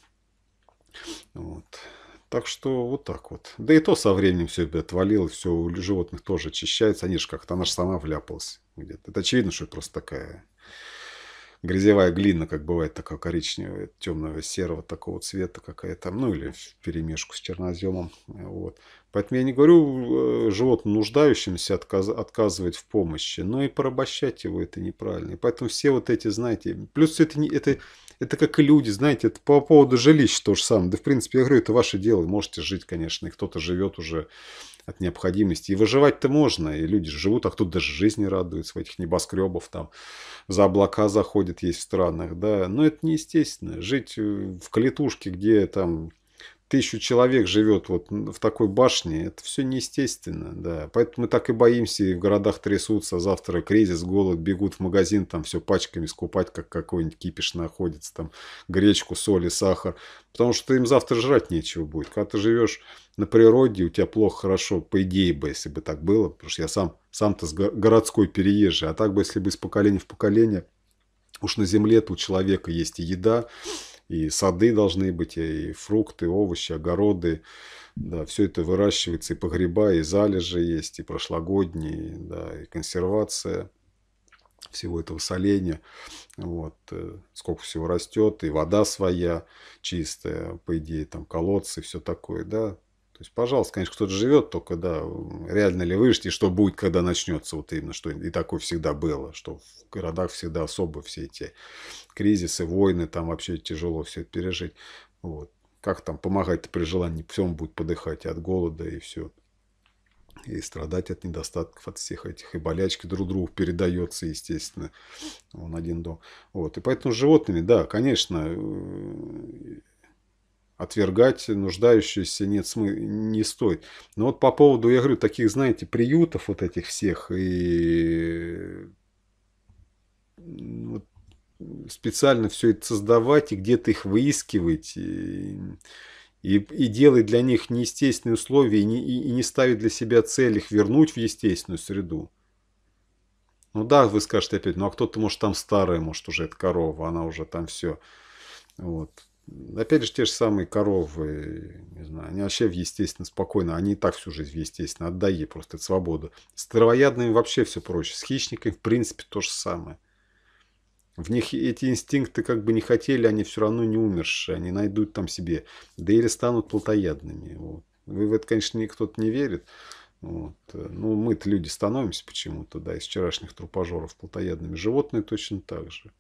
[SPEAKER 1] Вот. Так что вот так вот. Да и то со временем все это отвалилось, все у животных тоже очищается. Они же как-то, она же сама вляпалась где-то. Это очевидно, что это просто такая грязевая глина, как бывает, такая коричневая, темного, серого такого цвета какая-то, ну или в перемешку с черноземом. Вот. Поэтому я не говорю э, животным нуждающимся отказ, отказывать в помощи, но и порабощать его это неправильно. И поэтому все вот эти, знаете, плюс это, не, это это как и люди, знаете, это по поводу жилищ то же самое. Да, в принципе, я говорю, это ваше дело, можете жить, конечно, и кто-то живет уже от необходимости. И выживать-то можно, и люди живут, а кто даже жизни радуется в этих небоскребов, там за облака заходит, есть в странах, да. Но это неестественно. Жить э, в клетушке, где там тысячу человек живет вот в такой башне, это все неестественно, да. Поэтому мы так и боимся, и в городах трясутся, завтра кризис, голод, бегут в магазин, там все пачками скупать, как какой-нибудь кипиш находится, там гречку, соль и сахар. Потому что им завтра жрать нечего будет. Когда ты живешь на природе, у тебя плохо, хорошо, по идее бы, если бы так было, потому что я сам, сам-то с городской переезжий, а так бы, если бы из поколения в поколение, уж на земле-то у человека есть и еда, и сады должны быть, и фрукты, овощи, огороды. Да, все это выращивается и погреба, и залежи есть, и прошлогодние, да, и консервация всего этого соления. Вот, э, сколько всего растет, и вода своя чистая, по идее, там колодцы, все такое, да, есть, пожалуйста, конечно, кто-то живет, только, да, реально ли выжить, и что будет, когда начнется вот именно, что и такое всегда было, что в городах всегда особо все эти кризисы, войны, там вообще тяжело все это пережить. Вот. Как там помогать-то при желании, всем будет подыхать от голода и все. И страдать от недостатков, от всех этих. И болячки друг другу передается, естественно. Он один дом. Вот. И поэтому с животными, да, конечно, э, отвергать нуждающиеся нет смы не стоит. Но вот по поводу, я говорю, таких, знаете, приютов вот этих всех и вот специально все это создавать и где-то их выискивать и, и, и делать для них неестественные условия и не, и, и не ставить для себя цель их вернуть в естественную среду. Ну да, вы скажете опять, ну а кто-то, может, там старая, может, уже эта корова, она уже там все. Вот опять же, те же самые коровы, не знаю, они вообще в естественно спокойно, они и так всю жизнь в естественно, отдай ей просто это свобода. С травоядными вообще все проще, с хищниками в принципе то же самое. В них эти инстинкты как бы не хотели, они все равно не умершие, они найдут там себе, да или станут плотоядными. Вот. Вы в это, конечно, никто не верит. Вот. Ну, мы-то люди становимся почему-то, да, из вчерашних трупожоров плотоядными. Животные точно так же.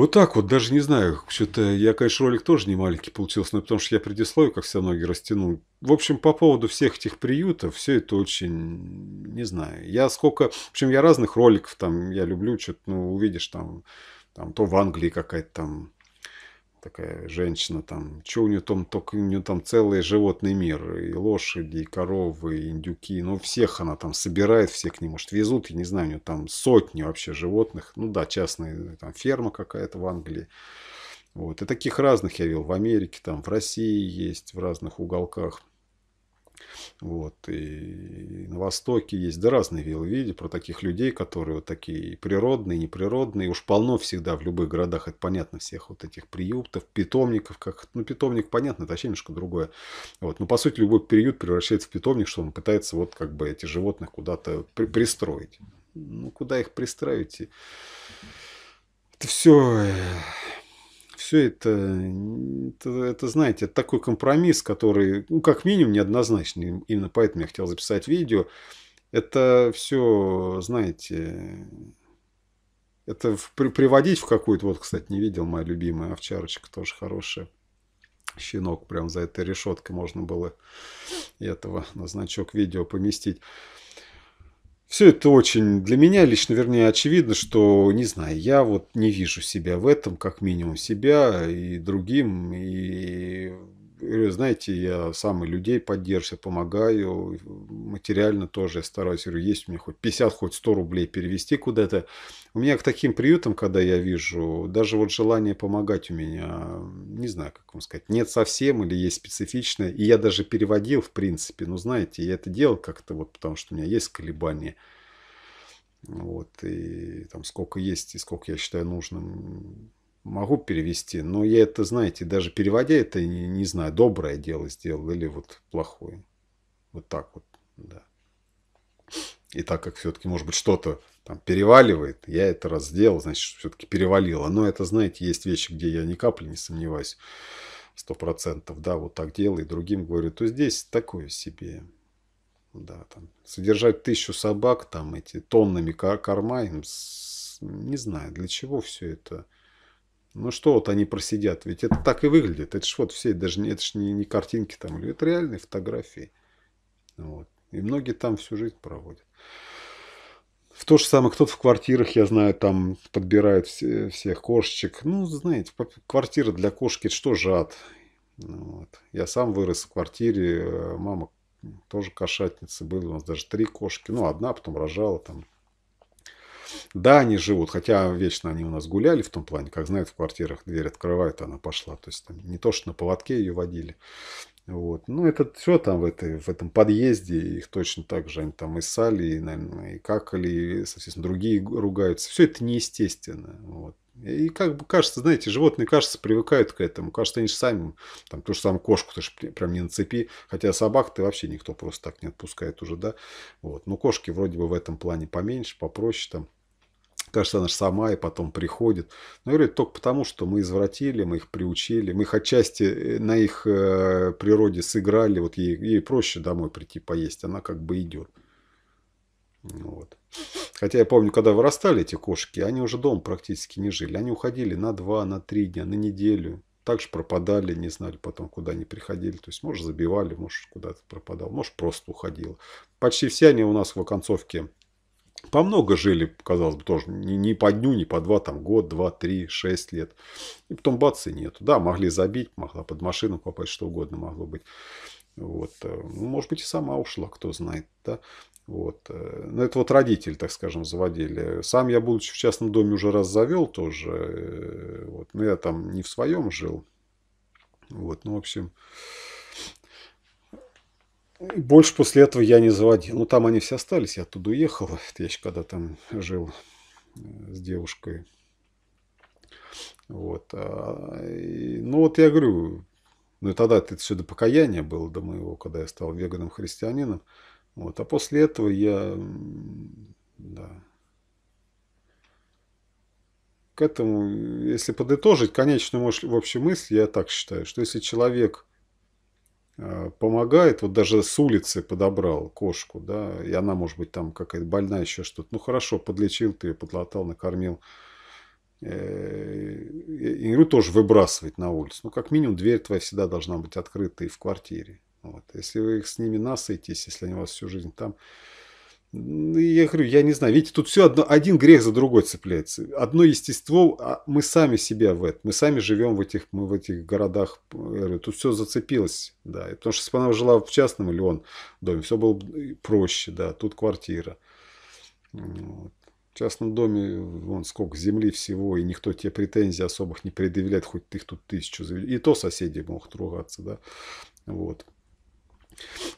[SPEAKER 1] Вот так вот, даже не знаю. Что-то я, конечно, ролик тоже не маленький получился, но потому что я предисловие, как все ноги растянул. В общем, по поводу всех этих приютов, все это очень, не знаю. Я сколько, в общем, я разных роликов там, я люблю, что-то, ну, увидишь там, там то в Англии какая-то там такая женщина там, что у нее там, только у нее там целый животный мир, и лошади, и коровы, и индюки, ну всех она там собирает, всех не может везут, я не знаю, у нее там сотни вообще животных, ну да, частная э, там ферма какая-то в Англии. Вот. И таких разных я видел в Америке, там в России есть, в разных уголках. Вот. И на Востоке есть да разные веловеди про таких людей, которые вот такие природные, неприродные. Уж полно всегда в любых городах, это понятно, всех вот этих приютов, питомников. Как, ну, питомник, понятно, это вообще немножко другое. Вот. Но, по сути, любой приют превращается в питомник, что он пытается вот как бы эти животных куда-то при пристроить. Ну, куда их пристраивать? Это все э, все это, это, это, знаете, такой компромисс, который, ну, как минимум, неоднозначный. Именно поэтому я хотел записать видео. Это все, знаете, это в, при, приводить в какую-то, вот, кстати, не видел моя любимая овчарочка, тоже хорошая. Щенок прям за этой решеткой можно было этого на значок видео поместить. Все это очень для меня лично, вернее, очевидно, что, не знаю, я вот не вижу себя в этом, как минимум себя и другим, и Говорю, знаете, я сам и людей поддерживаю, помогаю, материально тоже Я стараюсь. Говорю, есть у меня хоть 50, хоть 100 рублей перевести куда-то. У меня к таким приютам, когда я вижу, даже вот желание помогать у меня, не знаю, как вам сказать, нет совсем или есть специфичное. И я даже переводил, в принципе, ну знаете, я это делал как-то вот, потому что у меня есть колебания. Вот, и там сколько есть, и сколько я считаю нужным могу перевести, но я это, знаете, даже переводя это, не, не знаю, доброе дело сделал или вот плохое. Вот так вот, да. И так как все-таки, может быть, что-то там переваливает, я это раз сделал, значит, все-таки перевалило. Но это, знаете, есть вещи, где я ни капли не сомневаюсь, сто процентов, да, вот так делаю, и другим говорю, то здесь такое себе, да, там, содержать тысячу собак, там, эти, тоннами корма, не знаю, для чего все это, ну что вот они просидят? Ведь это так и выглядит. Это ж вот все, даже это ж не, не картинки там, а это реальные фотографии. Вот. И многие там всю жизнь проводят. В то же самое, кто-то в квартирах, я знаю, там подбирает все, всех кошечек. Ну, знаете, квартира для кошки, что же ад. Ну, вот. Я сам вырос в квартире, э, мама тоже кошатница была, у нас даже три кошки. Ну, одна а потом рожала, там да, они живут, хотя вечно они у нас гуляли в том плане, как знают, в квартирах дверь открывают, она пошла. То есть там не то, что на поводке ее водили. Вот. Ну, это все там в, этой, в этом подъезде, их точно так же, они там и сали, и, наверное, и какали, и, соответственно, другие ругаются. Все это неестественно. Вот. И как бы кажется, знаете, животные, кажется, привыкают к этому. Кажется, они же сами, там, ту же самую кошку ты же прям не на цепи. Хотя собак ты вообще никто просто так не отпускает уже, да. Вот. Но кошки вроде бы в этом плане поменьше, попроще там. Кажется, она же сама и потом приходит. Но я говорю только потому, что мы извратили, мы их приучили, мы их отчасти э, на их э, природе сыграли. Вот ей, ей проще домой прийти поесть, она как бы идет. Вот. Хотя я помню, когда вырастали эти кошки, они уже дом практически не жили. Они уходили на два, на три дня, на неделю. Также пропадали, не знали потом, куда они приходили. То есть, может, забивали, может, куда-то пропадал, может, просто уходил. Почти все они у нас в оконцовке по много жили, казалось бы, тоже не, не по дню, не по два, там год, два, три, шесть лет. И потом бац и нету. Да, могли забить, могла под машину попасть, что угодно могло быть. Вот. Э, ну, может быть, и сама ушла, кто знает. Да? Вот. Э, но ну, это вот родители, так скажем, заводили. Сам я, будучи в частном доме, уже раз завел тоже. Э, вот. Но я там не в своем жил. Вот. Ну, в общем... Больше после этого я не заводил. Ну, там они все остались, я оттуда уехал. Это я еще когда там жил э, с девушкой. Вот. А, и, ну, вот я говорю, ну, и тогда это все до покаяния было, до моего, когда я стал веганом христианином. Вот. А после этого я... Да. К этому, если подытожить конечную, в общем, мысль, я так считаю, что если человек Э, помогает, вот даже с улицы подобрал кошку, да, и она, может быть, там какая-то больная, еще что-то. Ну, хорошо, подлечил ты ее, подлатал, накормил. Э, и говорю, тоже выбрасывать на улицу. Ну, как минимум, дверь твоя всегда должна быть открытой в квартире. Вот. Если вы их с ними насытитесь, если они у вас всю жизнь там, я говорю, я не знаю. Видите, тут все одно, один грех за другой цепляется. Одно естество, а мы сами себя в это, Мы сами живем в этих, мы в этих городах. Говорю, тут все зацепилось. Да. И потому что если бы она жила в частном или он доме, все было бы э, проще. Да. Тут квартира. Вот. В частном доме э, вон сколько земли всего, и никто тебе претензий особых не предъявляет, хоть ты их тут тысячу завели. И то соседи могут ругаться, да. Вот.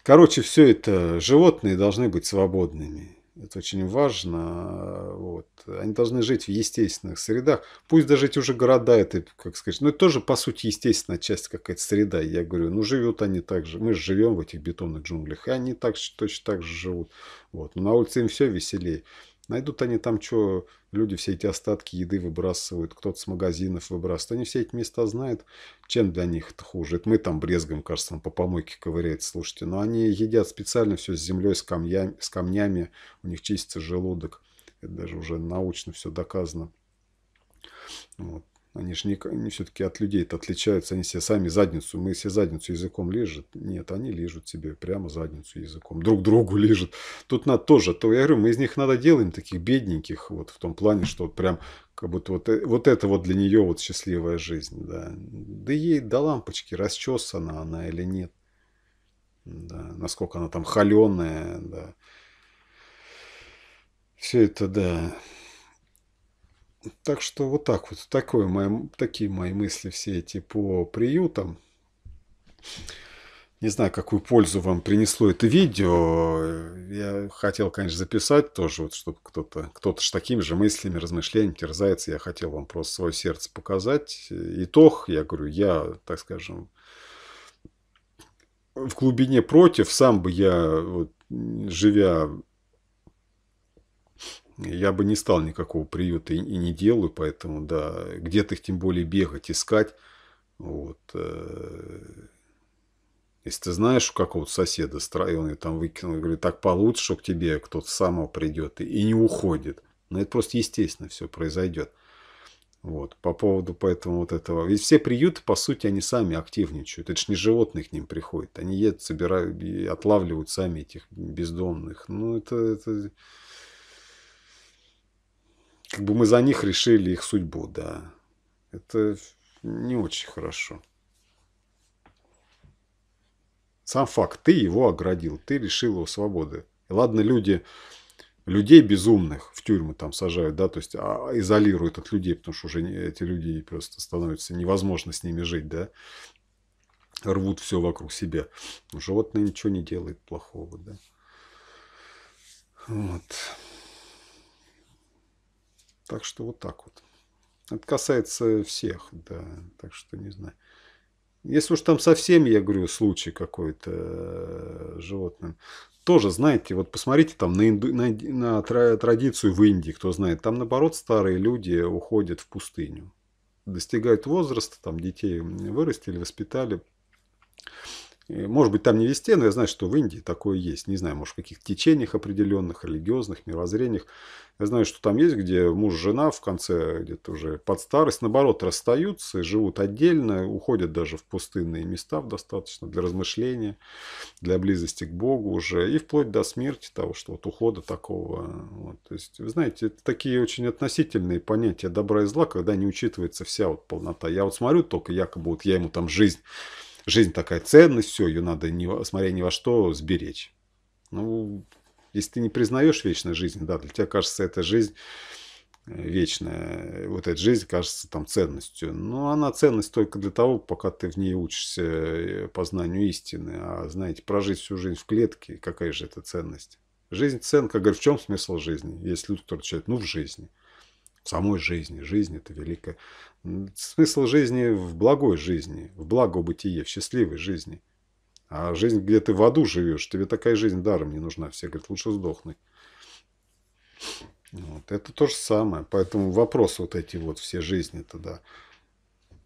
[SPEAKER 1] Короче, все это животные должны быть свободными. Это очень важно. Вот. Они должны жить в естественных средах. Пусть даже эти уже города, это, как сказать, ну, это тоже, по сути, естественная часть какая-то среда. Я говорю, ну, живут они так же. Мы же живем в этих бетонных джунглях, и они так, точно так же живут. Вот. Но на улице им все веселее. Найдут они там, что люди все эти остатки еды выбрасывают, кто-то с магазинов выбрасывает. Они все эти места знают, чем для них это хуже. Это мы там брезгом, кажется, по помойке ковыряет, слушайте. Но ну, они едят специально все с землей, с камнями, с камнями у них чистится желудок. Это даже уже научно все доказано. Вот. Они же не, не все-таки от людей это отличаются. Они себе сами задницу. Мы себе задницу языком лежат. Нет, они лежат себе прямо задницу языком. Друг другу лежат. Тут надо тоже. То я говорю, мы из них надо делаем таких бедненьких. Вот в том плане, что вот прям как будто вот, э, вот это вот для нее вот счастливая жизнь. Да, да ей до лампочки, расчесана она или нет. Да, насколько она там холеная. Да. Все это, да так что вот так вот. Такое мои, такие мои мысли все эти по приютам. Не знаю, какую пользу вам принесло это видео. Я хотел, конечно, записать тоже, вот, чтобы кто-то кто то с такими же мыслями, размышлениями терзается. Я хотел вам просто свое сердце показать. Итог, я говорю, я, так скажем, в глубине против. Сам бы я, вот, живя я бы не стал никакого приюта и, и не делаю, поэтому, да, где-то их тем более бегать, искать. Вот. Э, если ты знаешь у какого-то соседа строил, и там выкинул, говорю, так получше, что к тебе кто-то сам придет и, и не уходит. Но ну, это просто естественно все произойдет. Вот, по поводу поэтому вот этого. Ведь все приюты, по сути, они сами активничают. Это же не животные к ним приходят. Они едут, собирают, отлавливают сами этих бездомных. Ну, это, это как бы мы за них решили их судьбу, да. Это не очень хорошо. Сам факт, ты его оградил, ты решил его свободы. И ладно, люди, людей безумных в тюрьмы там сажают, да, то есть а, изолируют от людей, потому что уже не, эти люди просто становятся невозможно с ними жить, да, рвут все вокруг себя. Животное ничего не делает плохого, да. Вот. Так что вот так вот. Это касается всех, да, так что не знаю. Если уж там совсем, я говорю, случай какой-то э, животным, тоже, знаете, вот посмотрите там на, инду, на, на традицию в Индии, кто знает, там наоборот старые люди уходят в пустыню. Достигают возраста, там детей вырастили, воспитали, может быть, там не везде, но я знаю, что в Индии такое есть. Не знаю, может, в каких течениях определенных, религиозных, мировоззрениях. Я знаю, что там есть, где муж, жена в конце где-то уже под старость, наоборот, расстаются, живут отдельно, уходят даже в пустынные места достаточно для размышления, для близости к Богу уже. И вплоть до смерти того, что вот ухода такого. Вот. То есть, вы знаете, это такие очень относительные понятия добра и зла, когда не учитывается вся вот полнота. Я вот смотрю только якобы, вот я ему там жизнь жизнь такая ценность, все, ее надо, не, смотря ни во что, сберечь. Ну, если ты не признаешь вечную жизнь, да, для тебя кажется эта жизнь э, вечная, э, вот эта жизнь кажется там ценностью. Но ну, она ценность только для того, пока ты в ней учишься э, познанию истины. А знаете, прожить всю жизнь в клетке, какая же это ценность? Жизнь ценка, говорю, в чем смысл жизни? Есть люди, которые отвечают, ну в жизни в самой жизни. Жизнь – это великая... Смысл жизни в благой жизни, в благо бытие, в счастливой жизни. А жизнь, где ты в аду живешь, тебе такая жизнь даром не нужна. Все говорят, лучше сдохни. Вот. Это то же самое. Поэтому вопрос вот эти вот все жизни тогда.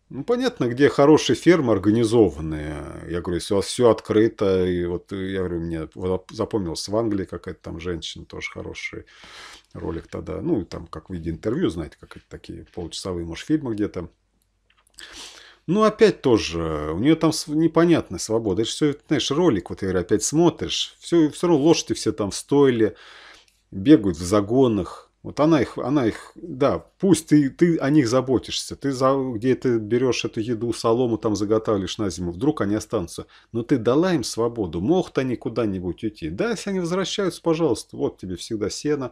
[SPEAKER 1] Ну, понятно, где хорошие фермы организованные. Я говорю, если у вас все открыто, и вот, э, я говорю, мне запомнилось в Англии какая-то там женщина, тоже хороший ролик тогда. Ну, там как в виде интервью, знаете, как это такие полчасовые может, фильмы где-то. Ну, опять тоже, у нее там непонятная свобода. Это все, знаешь, ролик, вот я говорю, опять смотришь. Все, все равно лошади все там в бегают в загонах вот она их, она их, да, пусть ты, ты о них заботишься, ты за, где ты берешь эту еду, солому там заготавливаешь на зиму, вдруг они останутся. Но ты дала им свободу, могут они куда-нибудь уйти. Да, если они возвращаются, пожалуйста, вот тебе всегда сено,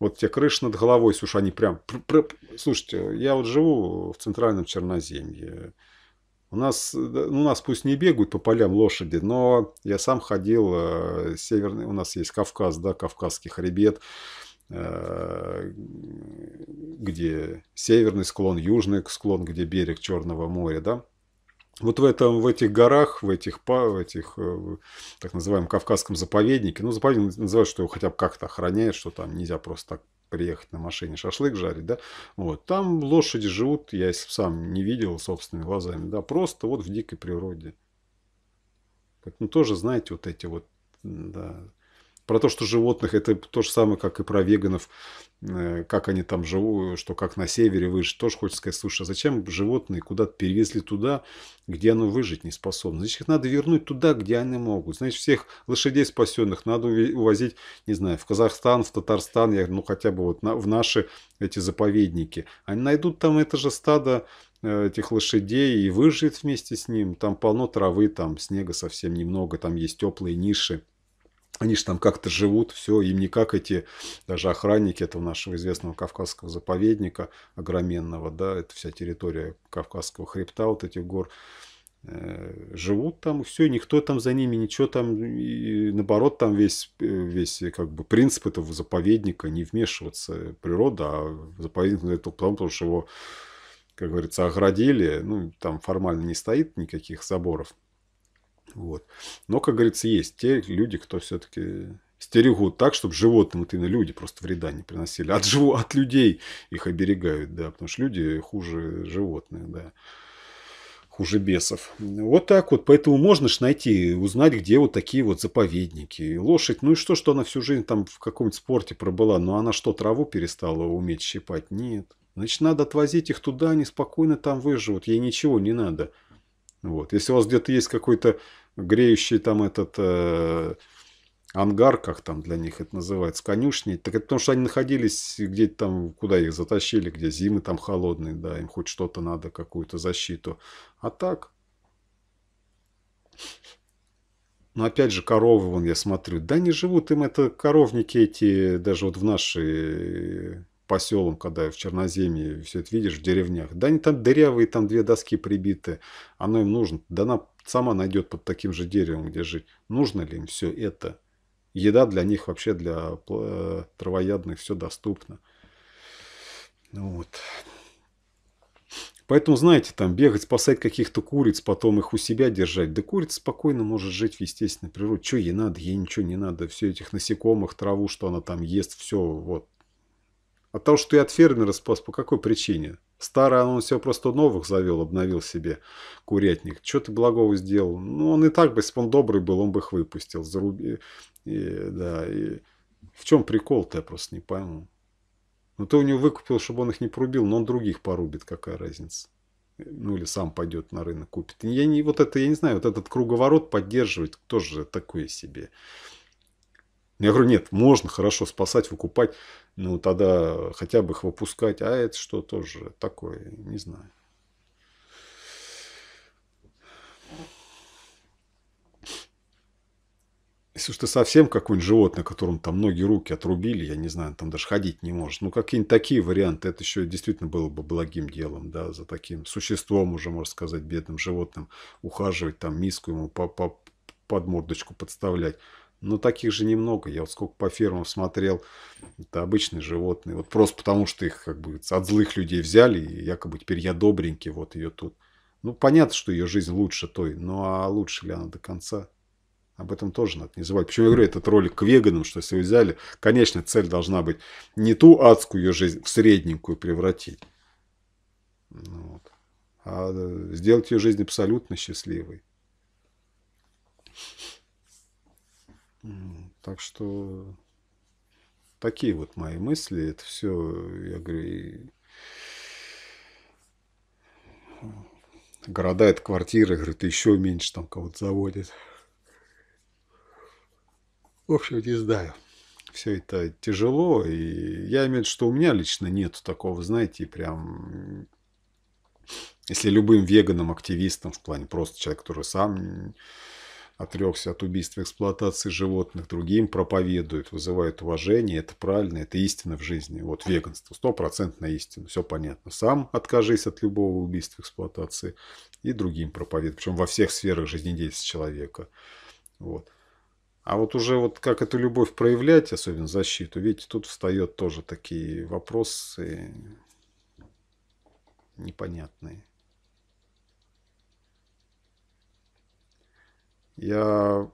[SPEAKER 1] вот тебе крыша над головой, слушай, они прям... Пр -пр -пр Слушайте, я вот живу в центральном Черноземье, у нас, ну у нас пусть не бегают по полям лошади, но я сам ходил, э, северный, у нас есть Кавказ, да, Кавказский хребет, Э, где северный склон, южный склон, где берег Черного моря, да, вот в, этом, в этих горах, в этих, в этих э, так называемом Кавказском заповеднике, ну, заповедник называют, что его хотя бы как-то охраняет, что там нельзя просто так приехать на машине шашлык жарить, да, вот, там лошади живут, я сам не видел собственными глазами, да, просто вот в дикой природе. Ну тоже, знаете, вот эти вот, да, про то, что животных, это то же самое, как и про веганов, э, как они там живут, что как на севере выжить. Тоже хочется сказать, слушай, а зачем животные куда-то перевезли туда, где оно выжить не способно? Значит, их надо вернуть туда, где они могут. Значит, всех лошадей спасенных надо увозить, не знаю, в Казахстан, в Татарстан, я, ну хотя бы вот на, в наши эти заповедники. Они найдут там это же стадо э, этих лошадей и выживет вместе с ним. Там полно травы, там снега совсем немного, там есть теплые ниши. Они же там как-то живут, все, им никак эти даже охранники этого нашего известного кавказского заповедника огроменного, да, это вся территория кавказского хребта, вот этих гор, э, живут там, все, никто там за ними, ничего там, и наоборот, там весь, весь э, как бы принцип этого заповедника не вмешиваться э, природа, а заповедник на ну, это потому, потому что его, как говорится, оградили, ну, там формально не стоит никаких заборов, вот. Но, как говорится, есть те люди, кто все-таки стерегут так, чтобы животным, вот именно люди просто вреда не приносили. От, живу, от людей их оберегают, да, потому что люди хуже животные, да хуже бесов. Вот так вот. Поэтому можно ж найти, узнать, где вот такие вот заповедники. Лошадь, ну и что, что она всю жизнь там в каком-нибудь спорте пробыла, но она что, траву перестала уметь щипать? Нет. Значит, надо отвозить их туда, они спокойно там выживут, ей ничего не надо. Вот. Если у вас где-то есть какой-то греющий там этот э, ангар, как там для них это называется, конюшни, так это потому что они находились где-то там, куда их затащили, где зимы там холодные, да, им хоть что-то надо, какую-то защиту. А так... Но ну, опять же, коровы, вон я смотрю, да не живут им это коровники эти, даже вот в нашей по когда в Черноземье все это видишь, в деревнях. Да они там дырявые, там две доски прибиты. Оно им нужно. Да она сама найдет под таким же деревом, где жить. Нужно ли им все это? Еда для них вообще, для э, травоядных, все доступно. Вот. Поэтому, знаете, там бегать, спасать каких-то куриц, потом их у себя держать. Да курица спокойно может жить в естественной природе. Что ей надо? Ей ничего не надо. Все этих насекомых, траву, что она там ест, все вот от того, что я от фермера спас, по какой причине? Старый он все просто новых завел, обновил себе курятник. Че ты благого сделал? Ну, он и так бы, если бы он добрый был, он бы их выпустил. Заруби... И, да, и... В чем прикол-то, я просто не пойму. Ну, ты у него выкупил, чтобы он их не порубил, но он других порубит, какая разница. Ну, или сам пойдет на рынок, купит. Я не, вот это, я не знаю, вот этот круговорот поддерживать тоже такое себе. Я говорю, нет, можно хорошо спасать, выкупать, ну тогда хотя бы их выпускать. А это что тоже такое, не знаю. Если уж ты совсем какое-нибудь животное, которому там ноги, руки отрубили, я не знаю, там даже ходить не может. Ну, какие-нибудь такие варианты, это еще действительно было бы благим делом, да, за таким существом уже, можно сказать, бедным животным ухаживать, там миску ему под мордочку подставлять. Но ну, таких же немного. Я вот сколько по фермам смотрел, это обычные животные. Вот просто потому, что их как бы от злых людей взяли, и якобы теперь я добренький, вот ее тут. Ну, понятно, что ее жизнь лучше той, но а лучше ли она до конца? Об этом тоже надо не забывать. Почему я говорю, этот ролик к веганам, что если вы взяли, конечно цель должна быть не ту адскую ее жизнь в средненькую превратить, ну вот, а э, сделать ее жизнь абсолютно счастливой. Так что такие вот мои мысли. Это все, я говорю, города, это квартиры, говорит, еще меньше там кого-то заводит. В общем, не знаю. Все это тяжело, и я имею в виду, что у меня лично нет такого, знаете, прям... Если любым веганом, активистом, в плане просто человек, который сам отрекся от убийства и эксплуатации животных, другим проповедует, вызывает уважение, это правильно, это истина в жизни. Вот веганство, стопроцентная истина, все понятно. Сам откажись от любого убийства, эксплуатации и другим проповедует, причем во всех сферах жизнедеятельности человека. Вот. А вот уже вот как эту любовь проявлять, особенно защиту, видите, тут встает тоже такие вопросы непонятные. Я,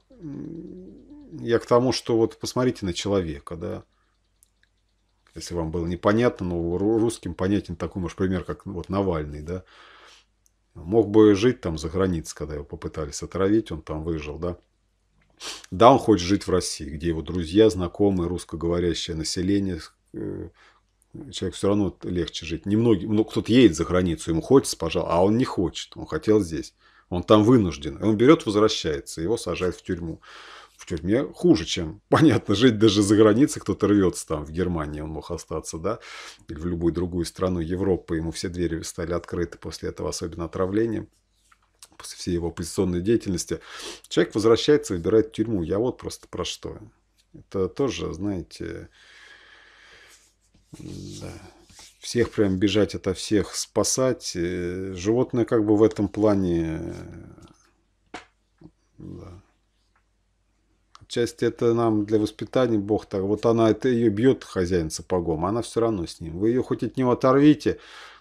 [SPEAKER 1] я к тому, что вот посмотрите на человека, да. Если вам было непонятно, но русским понятен такой, может, пример, как ну, вот Навальный, да. Мог бы жить там за границей, когда его попытались отравить, он там выжил, да. Да, он хочет жить в России, где его друзья, знакомые, русскоговорящее население. Э, человек все равно легче жить. Немногие, ну, кто-то едет за границу, ему хочется, пожалуй, а он не хочет, он хотел здесь. Он там вынужден. Он берет, возвращается, его сажают в тюрьму. В тюрьме хуже, чем, понятно, жить даже за границей. Кто-то рвется там, в Германии он мог остаться, да, или в любую другую страну Европы. Ему все двери стали открыты после этого, особенно отравления, после всей его оппозиционной деятельности. Человек возвращается, выбирает тюрьму. Я вот просто про что. Это тоже, знаете, да всех прям бежать это всех, спасать. Э, животное, как бы в этом плане... Э, да. Отчасти это нам для воспитания Бог так. Вот она, это ее бьет хозяин сапогом, она все равно с ним. Вы ее хоть от него оторвите,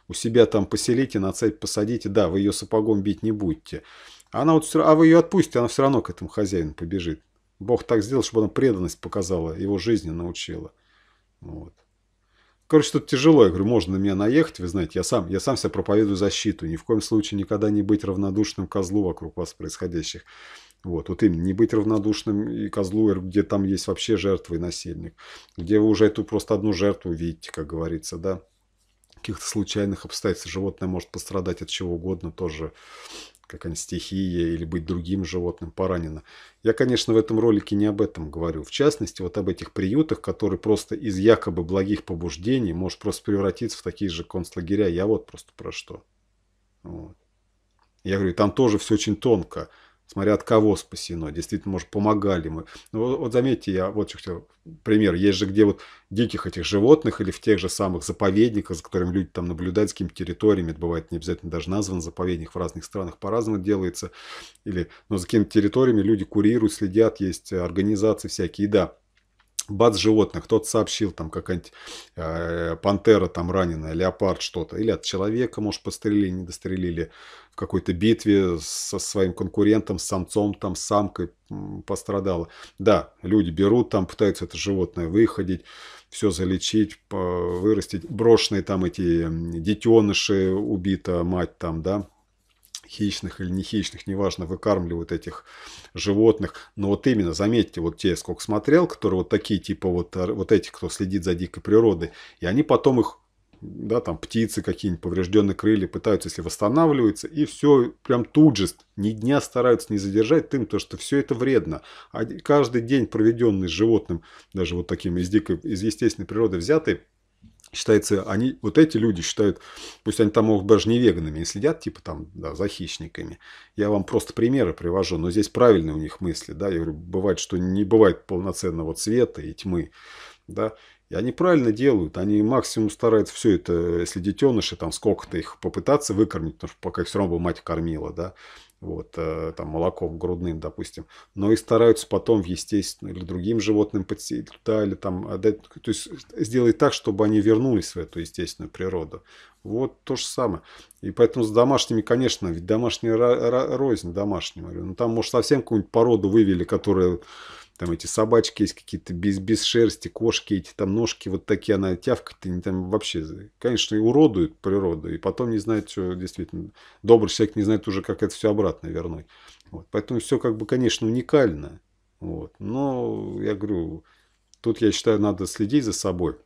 [SPEAKER 1] у себя там поселите, на цепь посадите. Да, вы ее сапогом бить не будете. Она вот, а вы ее отпустите, она все равно к этому хозяину побежит. Бог так сделал, чтобы она преданность показала, его жизни научила. Вот. Короче, тут тяжело. Я говорю, можно на меня наехать, вы знаете, я сам, я сам себя проповедую защиту. Ни в коем случае никогда не быть равнодушным козлу вокруг вас происходящих. Вот, вот именно, не быть равнодушным и козлу, где там есть вообще жертва и насильник. Где вы уже эту просто одну жертву видите, как говорится, да. Каких-то случайных обстоятельств животное может пострадать от чего угодно тоже какая-нибудь стихия или быть другим животным поранено. Я, конечно, в этом ролике не об этом говорю. В частности, вот об этих приютах, которые просто из якобы благих побуждений может просто превратиться в такие же концлагеря. Я вот просто про что. Вот. Я говорю, там тоже все очень тонко. Смотря от кого спасено. Действительно, может, помогали мы. Ну, вот, вот заметьте, я вот хотел пример. Есть же где вот диких этих животных или в тех же самых заповедниках, за которыми люди там наблюдают, с какими территориями, это бывает не обязательно даже назван заповедник, в разных странах по-разному делается. Или, но ну, за какими территориями люди курируют, следят, есть организации всякие, да, бац животных, кто-то сообщил, там какая-нибудь э, пантера там раненая, леопард что-то, или от человека, может, пострелили, не дострелили, в какой-то битве со своим конкурентом, с самцом, там, с самкой пострадала. Да, люди берут там, пытаются это животное выходить, все залечить, вырастить. Брошенные там эти детеныши, убита мать там, да, хищных или не хищных, неважно, выкармливают этих животных. Но вот именно, заметьте, вот те, сколько смотрел, которые вот такие, типа вот, э, вот эти, кто следит за дикой природой, и они потом их да, там птицы какие-нибудь, поврежденные крылья, пытаются, если восстанавливаются, и все прям тут же, ни дня стараются не задержать тем потому что все это вредно. А каждый день, проведенный с животным, даже вот таким из, дикой, из естественной природы взятый, Считается, они, вот эти люди считают, пусть они там могут даже не веганами не следят, типа там, да, за хищниками. Я вам просто примеры привожу, но здесь правильные у них мысли, да. Я говорю, бывает, что не бывает полноценного цвета и тьмы, да. И они правильно делают, они максимум стараются все это, если детеныши, там сколько-то их попытаться выкормить, потому что пока их все равно бы мать кормила, да, вот, э, там, молоком грудным, допустим, но и стараются потом в естественную или другим животным подсеять, да, или там, отдать, а, то есть сделать так, чтобы они вернулись в эту естественную природу. Вот то же самое. И поэтому с домашними, конечно, ведь домашняя рознь домашнего. Ну, там, может, совсем какую-нибудь породу вывели, которая там эти собачки есть какие-то без, без шерсти, кошки эти там ножки вот такие, она тявкает, они там вообще, конечно, и уродуют природу. И потом не знает, что действительно, добрый человек не знает уже, как это все обратно вернуть. Вот. Поэтому все как бы, конечно, уникально. Вот. Но я говорю, тут я считаю, надо следить за собой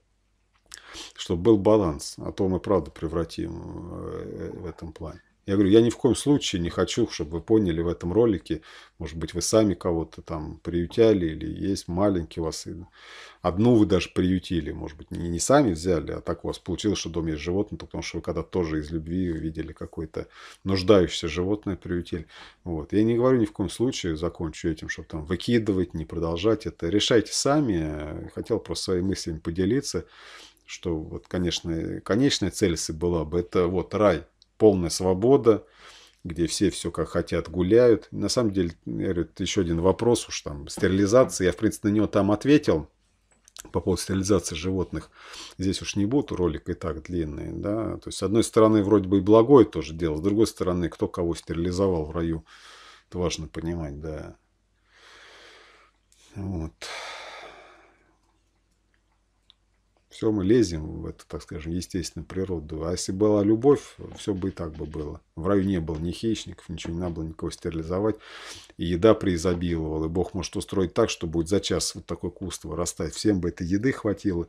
[SPEAKER 1] чтобы был баланс, а то мы правда превратим э, в этом плане. Я говорю, я ни в коем случае не хочу, чтобы вы поняли в этом ролике, может быть, вы сами кого-то там приютяли или есть маленький у вас. Одну вы даже приютили, может быть, не, не сами взяли, а так у вас получилось, что дом есть животное, потому что вы когда тоже из любви увидели какое-то нуждающееся животное, приютили. Вот. Я не говорю ни в коем случае, закончу этим, чтобы там выкидывать, не продолжать это. Решайте сами. Хотел просто своими мыслями поделиться, что вот, конечно, конечная цель, если была бы, это вот рай, полная свобода, где все все как хотят гуляют. На самом деле, говорит, еще один вопрос уж там, стерилизация. Я, в принципе, на него там ответил по поводу стерилизации животных. Здесь уж не буду, ролик и так длинный. Да? То есть, с одной стороны, вроде бы и благое тоже дело, с другой стороны, кто кого стерилизовал в раю, это важно понимать, да. Вот все мы лезем в эту, так скажем, естественную природу. А если была любовь, все бы и так бы было. В раю не было ни хищников, ничего не надо было никого стерилизовать. И еда преизобиловала. И Бог может устроить так, что будет за час вот такое куст вырастать. Всем бы этой еды хватило.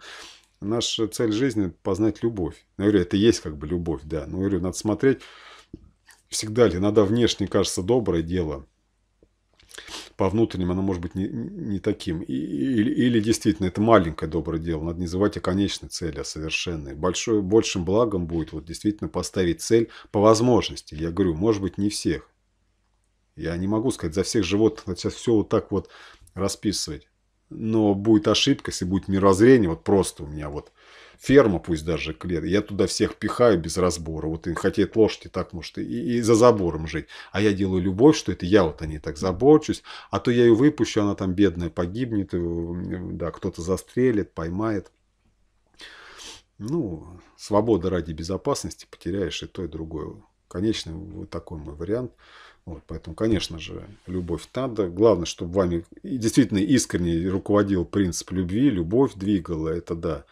[SPEAKER 1] Наша цель жизни – познать любовь. Ну, я говорю, это есть как бы любовь, да. Но ну, я говорю, надо смотреть, всегда ли, иногда внешне кажется доброе дело – по внутренним оно может быть не, не таким. И, или, или действительно это маленькое доброе дело. Надо не забывать о конечной цели, о совершенной. Большой, большим благом будет вот действительно поставить цель по возможности. Я говорю, может быть, не всех. Я не могу сказать за всех животных, сейчас все вот так вот расписывать. Но будет ошибка, если будет мирозрение, вот просто у меня вот ферма пусть даже клетка, я туда всех пихаю без разбора. Вот им хотят лошади так, может, и, и за забором жить. А я делаю любовь, что это я вот о ней так забочусь, а то я ее выпущу, она там бедная погибнет, э, да, кто-то застрелит, поймает. Ну, свобода ради безопасности потеряешь и то, и другое. Конечно, вот такой мой вариант. Вот, поэтому, конечно же, любовь надо. Главное, чтобы вами действительно искренне руководил принцип любви, любовь двигала, это да.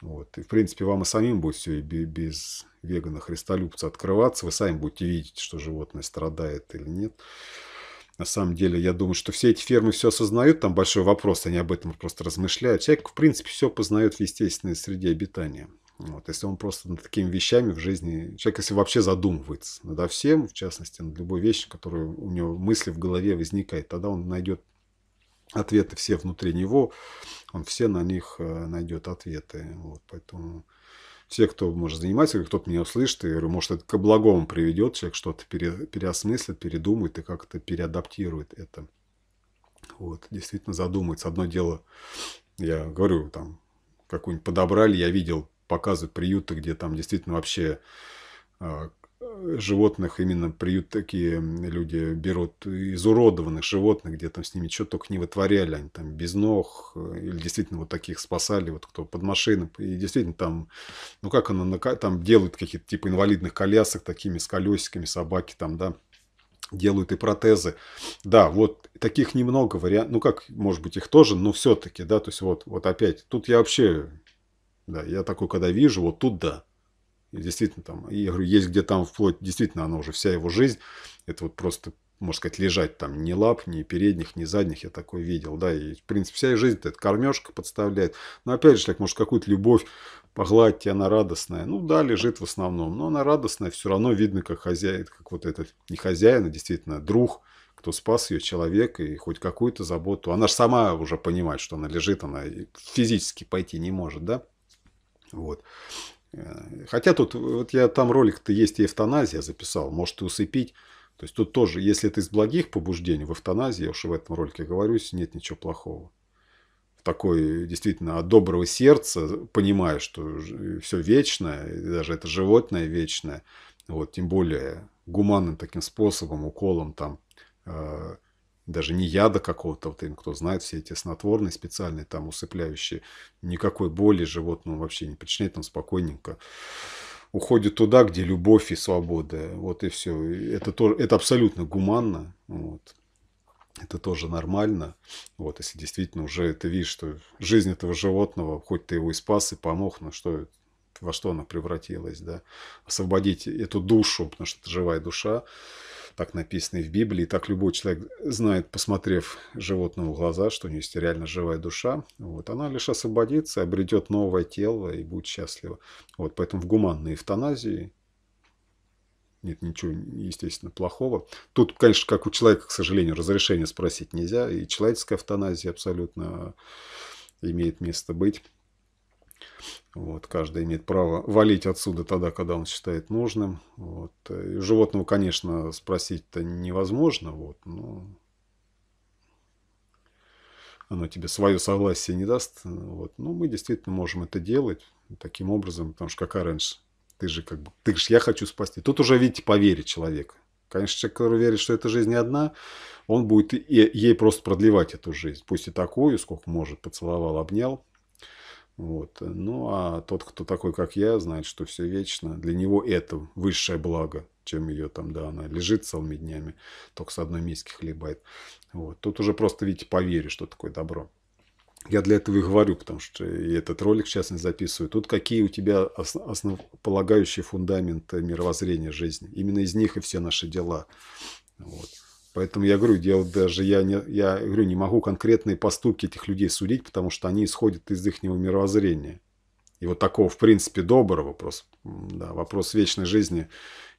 [SPEAKER 1] Вот. И, в принципе, вам и самим будет все и без вегана-христолюбца открываться. Вы сами будете видеть, что животное страдает или нет. На самом деле, я думаю, что все эти фермы все осознают. Там большой вопрос, они об этом просто размышляют. Человек, в принципе, все познает в естественной среде обитания. Вот, если он просто над такими вещами в жизни, человек если вообще задумывается надо всем, в частности, над любой вещью, которая у него мысли в голове возникает, тогда он найдет ответы все внутри него, он все на них э, найдет ответы. Вот, поэтому все, кто может заниматься, кто-то меня услышит, и говорю, может, это к благому приведет, человек что-то переосмыслит, передумает и как-то переадаптирует это. Вот, действительно задумается. Одно дело, я говорю, там, какую-нибудь подобрали, я видел, показывают приюты, где там действительно вообще э, животных именно приют такие люди берут изуродованных животных, где там с ними что только не вытворяли, они там без ног, э, или действительно вот таких спасали, вот кто под машины, и действительно там, ну как оно, там делают какие-то типа инвалидных колясок такими с колесиками, собаки там, да, делают и протезы. Да, вот таких немного вариантов, ну как, может быть, их тоже, но все-таки, да, то есть вот, вот опять, тут я вообще, да, я такой, когда вижу, вот тут да, действительно, там, я говорю, есть где там вплоть, действительно, она уже вся его жизнь, это вот просто, можно сказать, лежать там ни лап, ни передних, ни задних, я такое видел, да, и, в принципе, вся ее жизнь, это кормежка подставляет. Но, опять же, так, может, какую-то любовь погладить, она радостная. Ну, да, лежит в основном, но она радостная, все равно видно, как хозяин, как вот этот, не хозяин, а действительно друг, кто спас ее, человек, и хоть какую-то заботу. Она же сама уже понимает, что она лежит, она физически пойти не может, да. Вот. Э, хотя тут, э, вот я там ролик-то есть и эвтаназия записал, может и усыпить. То есть тут тоже, если это из благих побуждений в эвтаназии, я уж в этом ролике говорюсь, нет ничего плохого. Такой действительно от доброго сердца, э, понимая, что все вечное, даже это животное вечное, вот, тем более гуманным таким способом, уколом там, э даже не яда какого-то, вот им, кто знает, все эти снотворные специальные, там усыпляющие, никакой боли животному вообще не причиняет, там спокойненько уходит туда, где любовь и свобода. Вот и все. Это, тоже, это абсолютно гуманно. Вот. Это тоже нормально. Вот, если действительно уже ты видишь, что жизнь этого животного, хоть ты его и спас, и помог, но что, во что она превратилась, да? Освободить эту душу, потому что это живая душа, так написано и в Библии, и так любой человек знает, посмотрев животному в глаза, что у него есть реально живая душа. Вот, она лишь освободится, обретет новое тело и будет счастлива. Вот, поэтому в гуманной эвтаназии нет ничего, естественно, плохого. Тут, конечно, как у человека, к сожалению, разрешения спросить нельзя. И человеческая эвтаназия абсолютно имеет место быть. Вот, каждый имеет право валить отсюда тогда, когда он считает нужным. Вот. животного, конечно, спросить-то невозможно, вот, но оно тебе свое согласие не даст. Вот. Но мы действительно можем это делать таким образом, потому что как раньше, ты же как бы, ты же я хочу спасти. Тут уже, видите, поверить человека. Конечно, человек, который верит, что эта жизнь не одна, он будет ей просто продлевать эту жизнь. Пусть и такую, сколько может, поцеловал, обнял. Вот. Ну, а тот, кто такой, как я, знает, что все вечно. Для него это высшее благо, чем ее там, да, она лежит целыми днями, только с одной миски хлебает. Вот. Тут уже просто, видите, по что такое добро. Я для этого и говорю, потому что и этот ролик сейчас не записываю. Тут какие у тебя основополагающие фундаменты мировоззрения жизни. Именно из них и все наши дела. Вот. Поэтому я говорю, я даже я не, я говорю, не могу конкретные поступки этих людей судить, потому что они исходят из их мировоззрения. И вот такого, в принципе, доброго, вопрос, да, вопрос вечной жизни,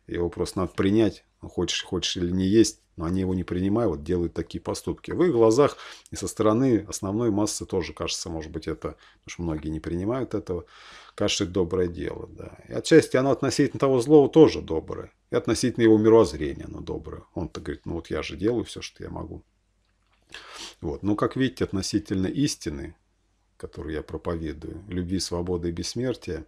[SPEAKER 1] его просто надо принять, хочешь, хочешь или не есть, но они его не принимают, делают такие поступки. В их глазах и со стороны основной массы тоже, кажется, может быть, это, потому что многие не принимают этого, кажется, это доброе дело. Да. И отчасти оно относительно того злого тоже доброе. И относительно его мировоззрения оно доброе. Он-то говорит, ну вот я же делаю все, что я могу. Вот. Но, как видите, относительно истины, которую я проповедую, любви, свободы и бессмертия,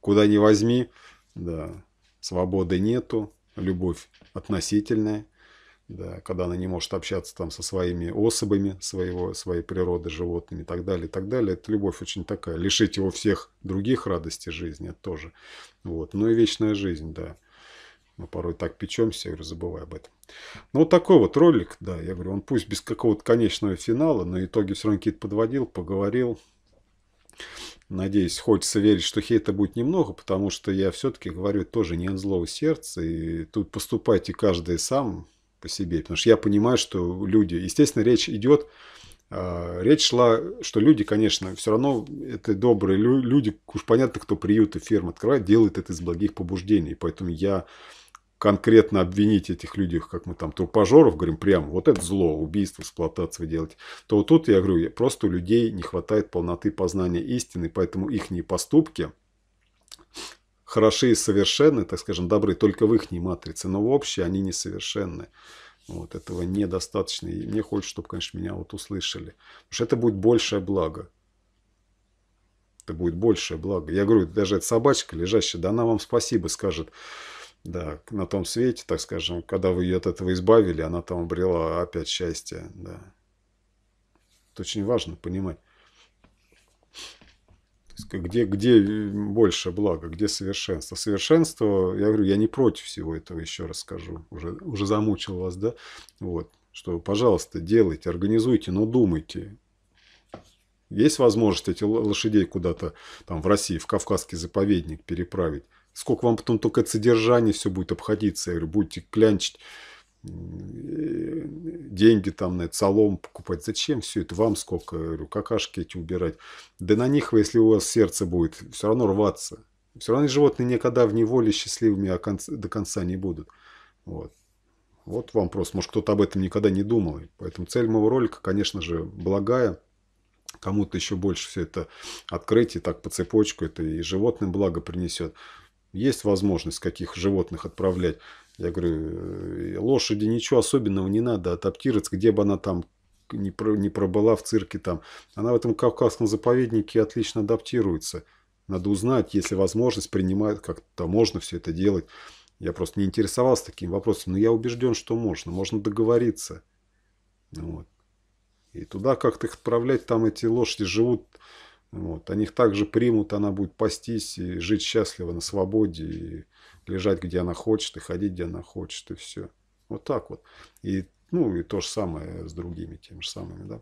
[SPEAKER 1] куда ни возьми, да, свободы нету, любовь относительная, да, когда она не может общаться там со своими особами своего, своей природы, животными и так далее, и так далее. Это любовь очень такая. Лишить его всех других радостей жизни, это тоже. Вот. Ну и вечная жизнь, да. Мы порой так печемся, я говорю, забывай об этом. Ну, вот такой вот ролик, да, я говорю, он пусть без какого-то конечного финала, но итоги все равно какие-то подводил, поговорил, Надеюсь, хочется верить, что хейта будет немного, потому что я все-таки говорю тоже не от злого сердца. И тут поступайте каждый сам по себе. Потому что я понимаю, что люди... Естественно, речь идет... А, речь шла, что люди, конечно, все равно это добрые люди, уж понятно, кто приют и фирм открывает, делает это из благих побуждений. Поэтому я конкретно обвинить этих людей, как мы там, трупожоров, говорим прямо, вот это зло, убийство, эксплуатацию делать, то вот тут, я говорю, просто у людей не хватает полноты познания истины, поэтому их поступки хороши и совершенны, так скажем, добры только в их матрице, но в общей они несовершенны. Вот этого недостаточно. И мне хочется, чтобы, конечно, меня вот услышали. Потому что это будет большее благо. Это будет большее благо. Я говорю, даже эта собачка лежащая, да она вам спасибо скажет да, на том свете, так скажем, когда вы ее от этого избавили, она там обрела опять счастье, да. Это очень важно понимать, где, где э, больше блага, где совершенство. Совершенство, я говорю, я не против всего этого, еще раз скажу, уже, уже замучил вас, да, вот, что, пожалуйста, делайте, организуйте, но думайте, есть возможность эти лошадей куда-то там в России, в Кавказский заповедник переправить? Сколько вам потом только это содержание все будет обходиться. Я говорю, будете клянчить э, деньги там на это, солому покупать. Зачем все это? Вам сколько? Я говорю, какашки эти убирать. Да на них, если у вас сердце будет, все равно рваться. Все равно животные никогда в неволе счастливыми до конца не будут. Вот. Вот вам просто. Может, кто-то об этом никогда не думал. Поэтому цель моего ролика, конечно же, благая. Кому-то еще больше все это открыть и так по цепочку. Это и животным благо принесет есть возможность каких животных отправлять. Я говорю, э, лошади ничего особенного не надо адаптироваться, где бы она там не, про, не пробыла в цирке там. Она в этом кавказском заповеднике отлично адаптируется. Надо узнать, если возможность принимает, как-то можно все это делать. Я просто не интересовался таким вопросом, но я убежден, что можно. Можно договориться. Вот. И туда как-то их отправлять, там эти лошади живут вот. О них также примут, она будет пастись и жить счастливо на свободе, и лежать, где она хочет, и ходить, где она хочет, и все. Вот так вот. И, ну, и то же самое с другими, тем же самыми, да.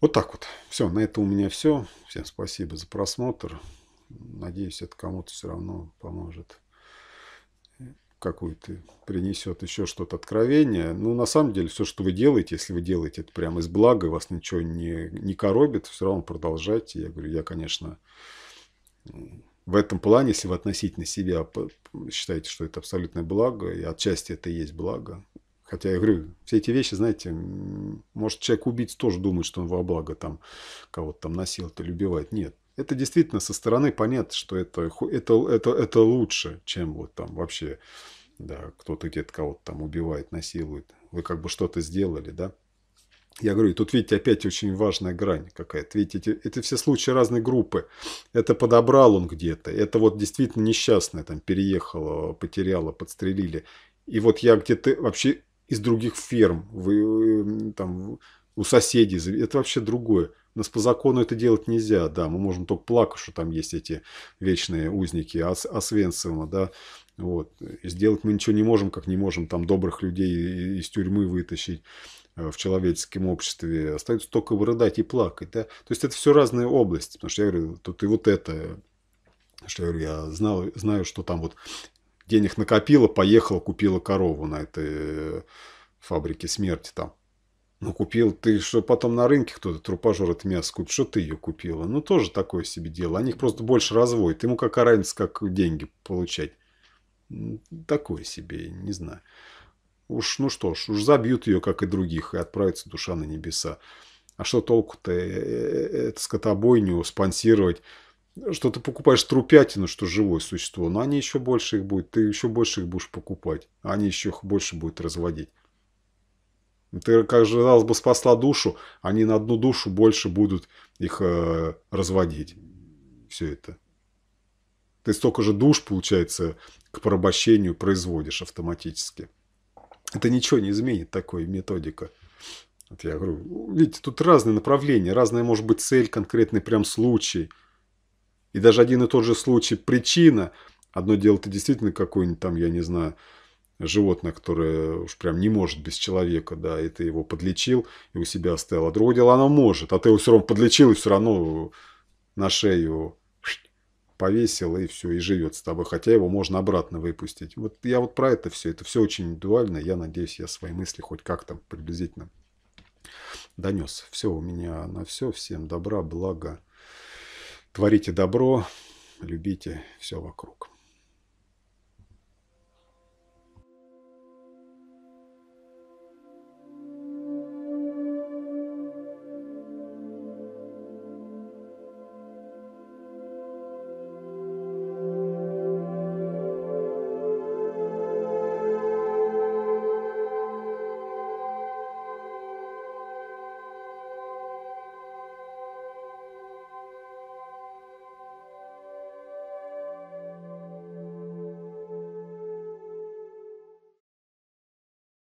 [SPEAKER 1] Вот так вот. Все, на этом у меня все. Всем спасибо за просмотр. Надеюсь, это кому-то все равно поможет какую-то принесет еще что-то откровение. Ну, на самом деле, все, что вы делаете, если вы делаете это прямо из блага, вас ничего не, не коробит, все равно продолжайте. Я говорю, я, конечно, в этом плане, если вы относительно себя считаете, что это абсолютное благо, и отчасти это и есть благо, Хотя я говорю, все эти вещи, знаете, может человек убить тоже думает, что он во благо там кого-то там насилует или убивает. Нет это действительно со стороны понятно, что это, это, это, это лучше, чем вот там вообще да, кто-то где-то кого-то там убивает, насилует. Вы как бы что-то сделали, да? Я говорю, и тут, видите, опять очень важная грань какая-то. Видите, эти, эти все случаи разной группы. Это подобрал он где-то. Это вот действительно несчастное там переехало, потеряло, подстрелили. И вот я где-то вообще из других ферм, вы, э, там, у соседей. Это вообще другое. У нас по закону это делать нельзя, да. Мы можем только плакать, что там есть эти вечные узники Ас Освенцима, да. Вот. сделать мы ничего не можем, как не можем там добрых людей из тюрьмы вытащить э, в человеческом обществе. Остается только вырыдать и плакать. Да? То есть это все разные области. Потому что я говорю, тут и вот это что я говорю, я знал, знаю, что там вот денег накопила, поехала, купила корову на этой э, фабрике смерти там. Ну, купил ты, что потом на рынке кто-то трупажер это мясо купит, что ты ее купила? Ну, тоже такое себе дело. Они них просто больше разводит. Ему как разница, как деньги получать. Такое себе, не знаю. Уж, ну что ж, уж забьют ее, как и других, и отправится душа на небеса. А что толку-то э, э, это скотобойню спонсировать что ты покупаешь трупятину, что живое существо, но они еще больше их будут, ты еще больше их будешь покупать, а они еще их больше будут разводить. Ты, как же раз бы спасла душу, они на одну душу больше будут их э, разводить. Все это. Ты столько же душ, получается, к порабощению производишь автоматически. Это ничего не изменит, такой методика. Вот я говорю, ну, видите, тут разные направления, разная может быть цель, конкретный прям случай – и даже один и тот же случай причина. Одно дело, ты действительно какой-нибудь там, я не знаю, животное, которое уж прям не может без человека, да, и ты его подлечил и у себя оставил. А другое дело, оно может, а ты его все равно подлечил и все равно на шею повесил и все, и живет с тобой, хотя его можно обратно выпустить. Вот я вот про это все, это все очень индивидуально, я надеюсь, я свои мысли хоть как-то приблизительно донес. Все у меня на все, всем добра, блага. Творите добро, любите все вокруг.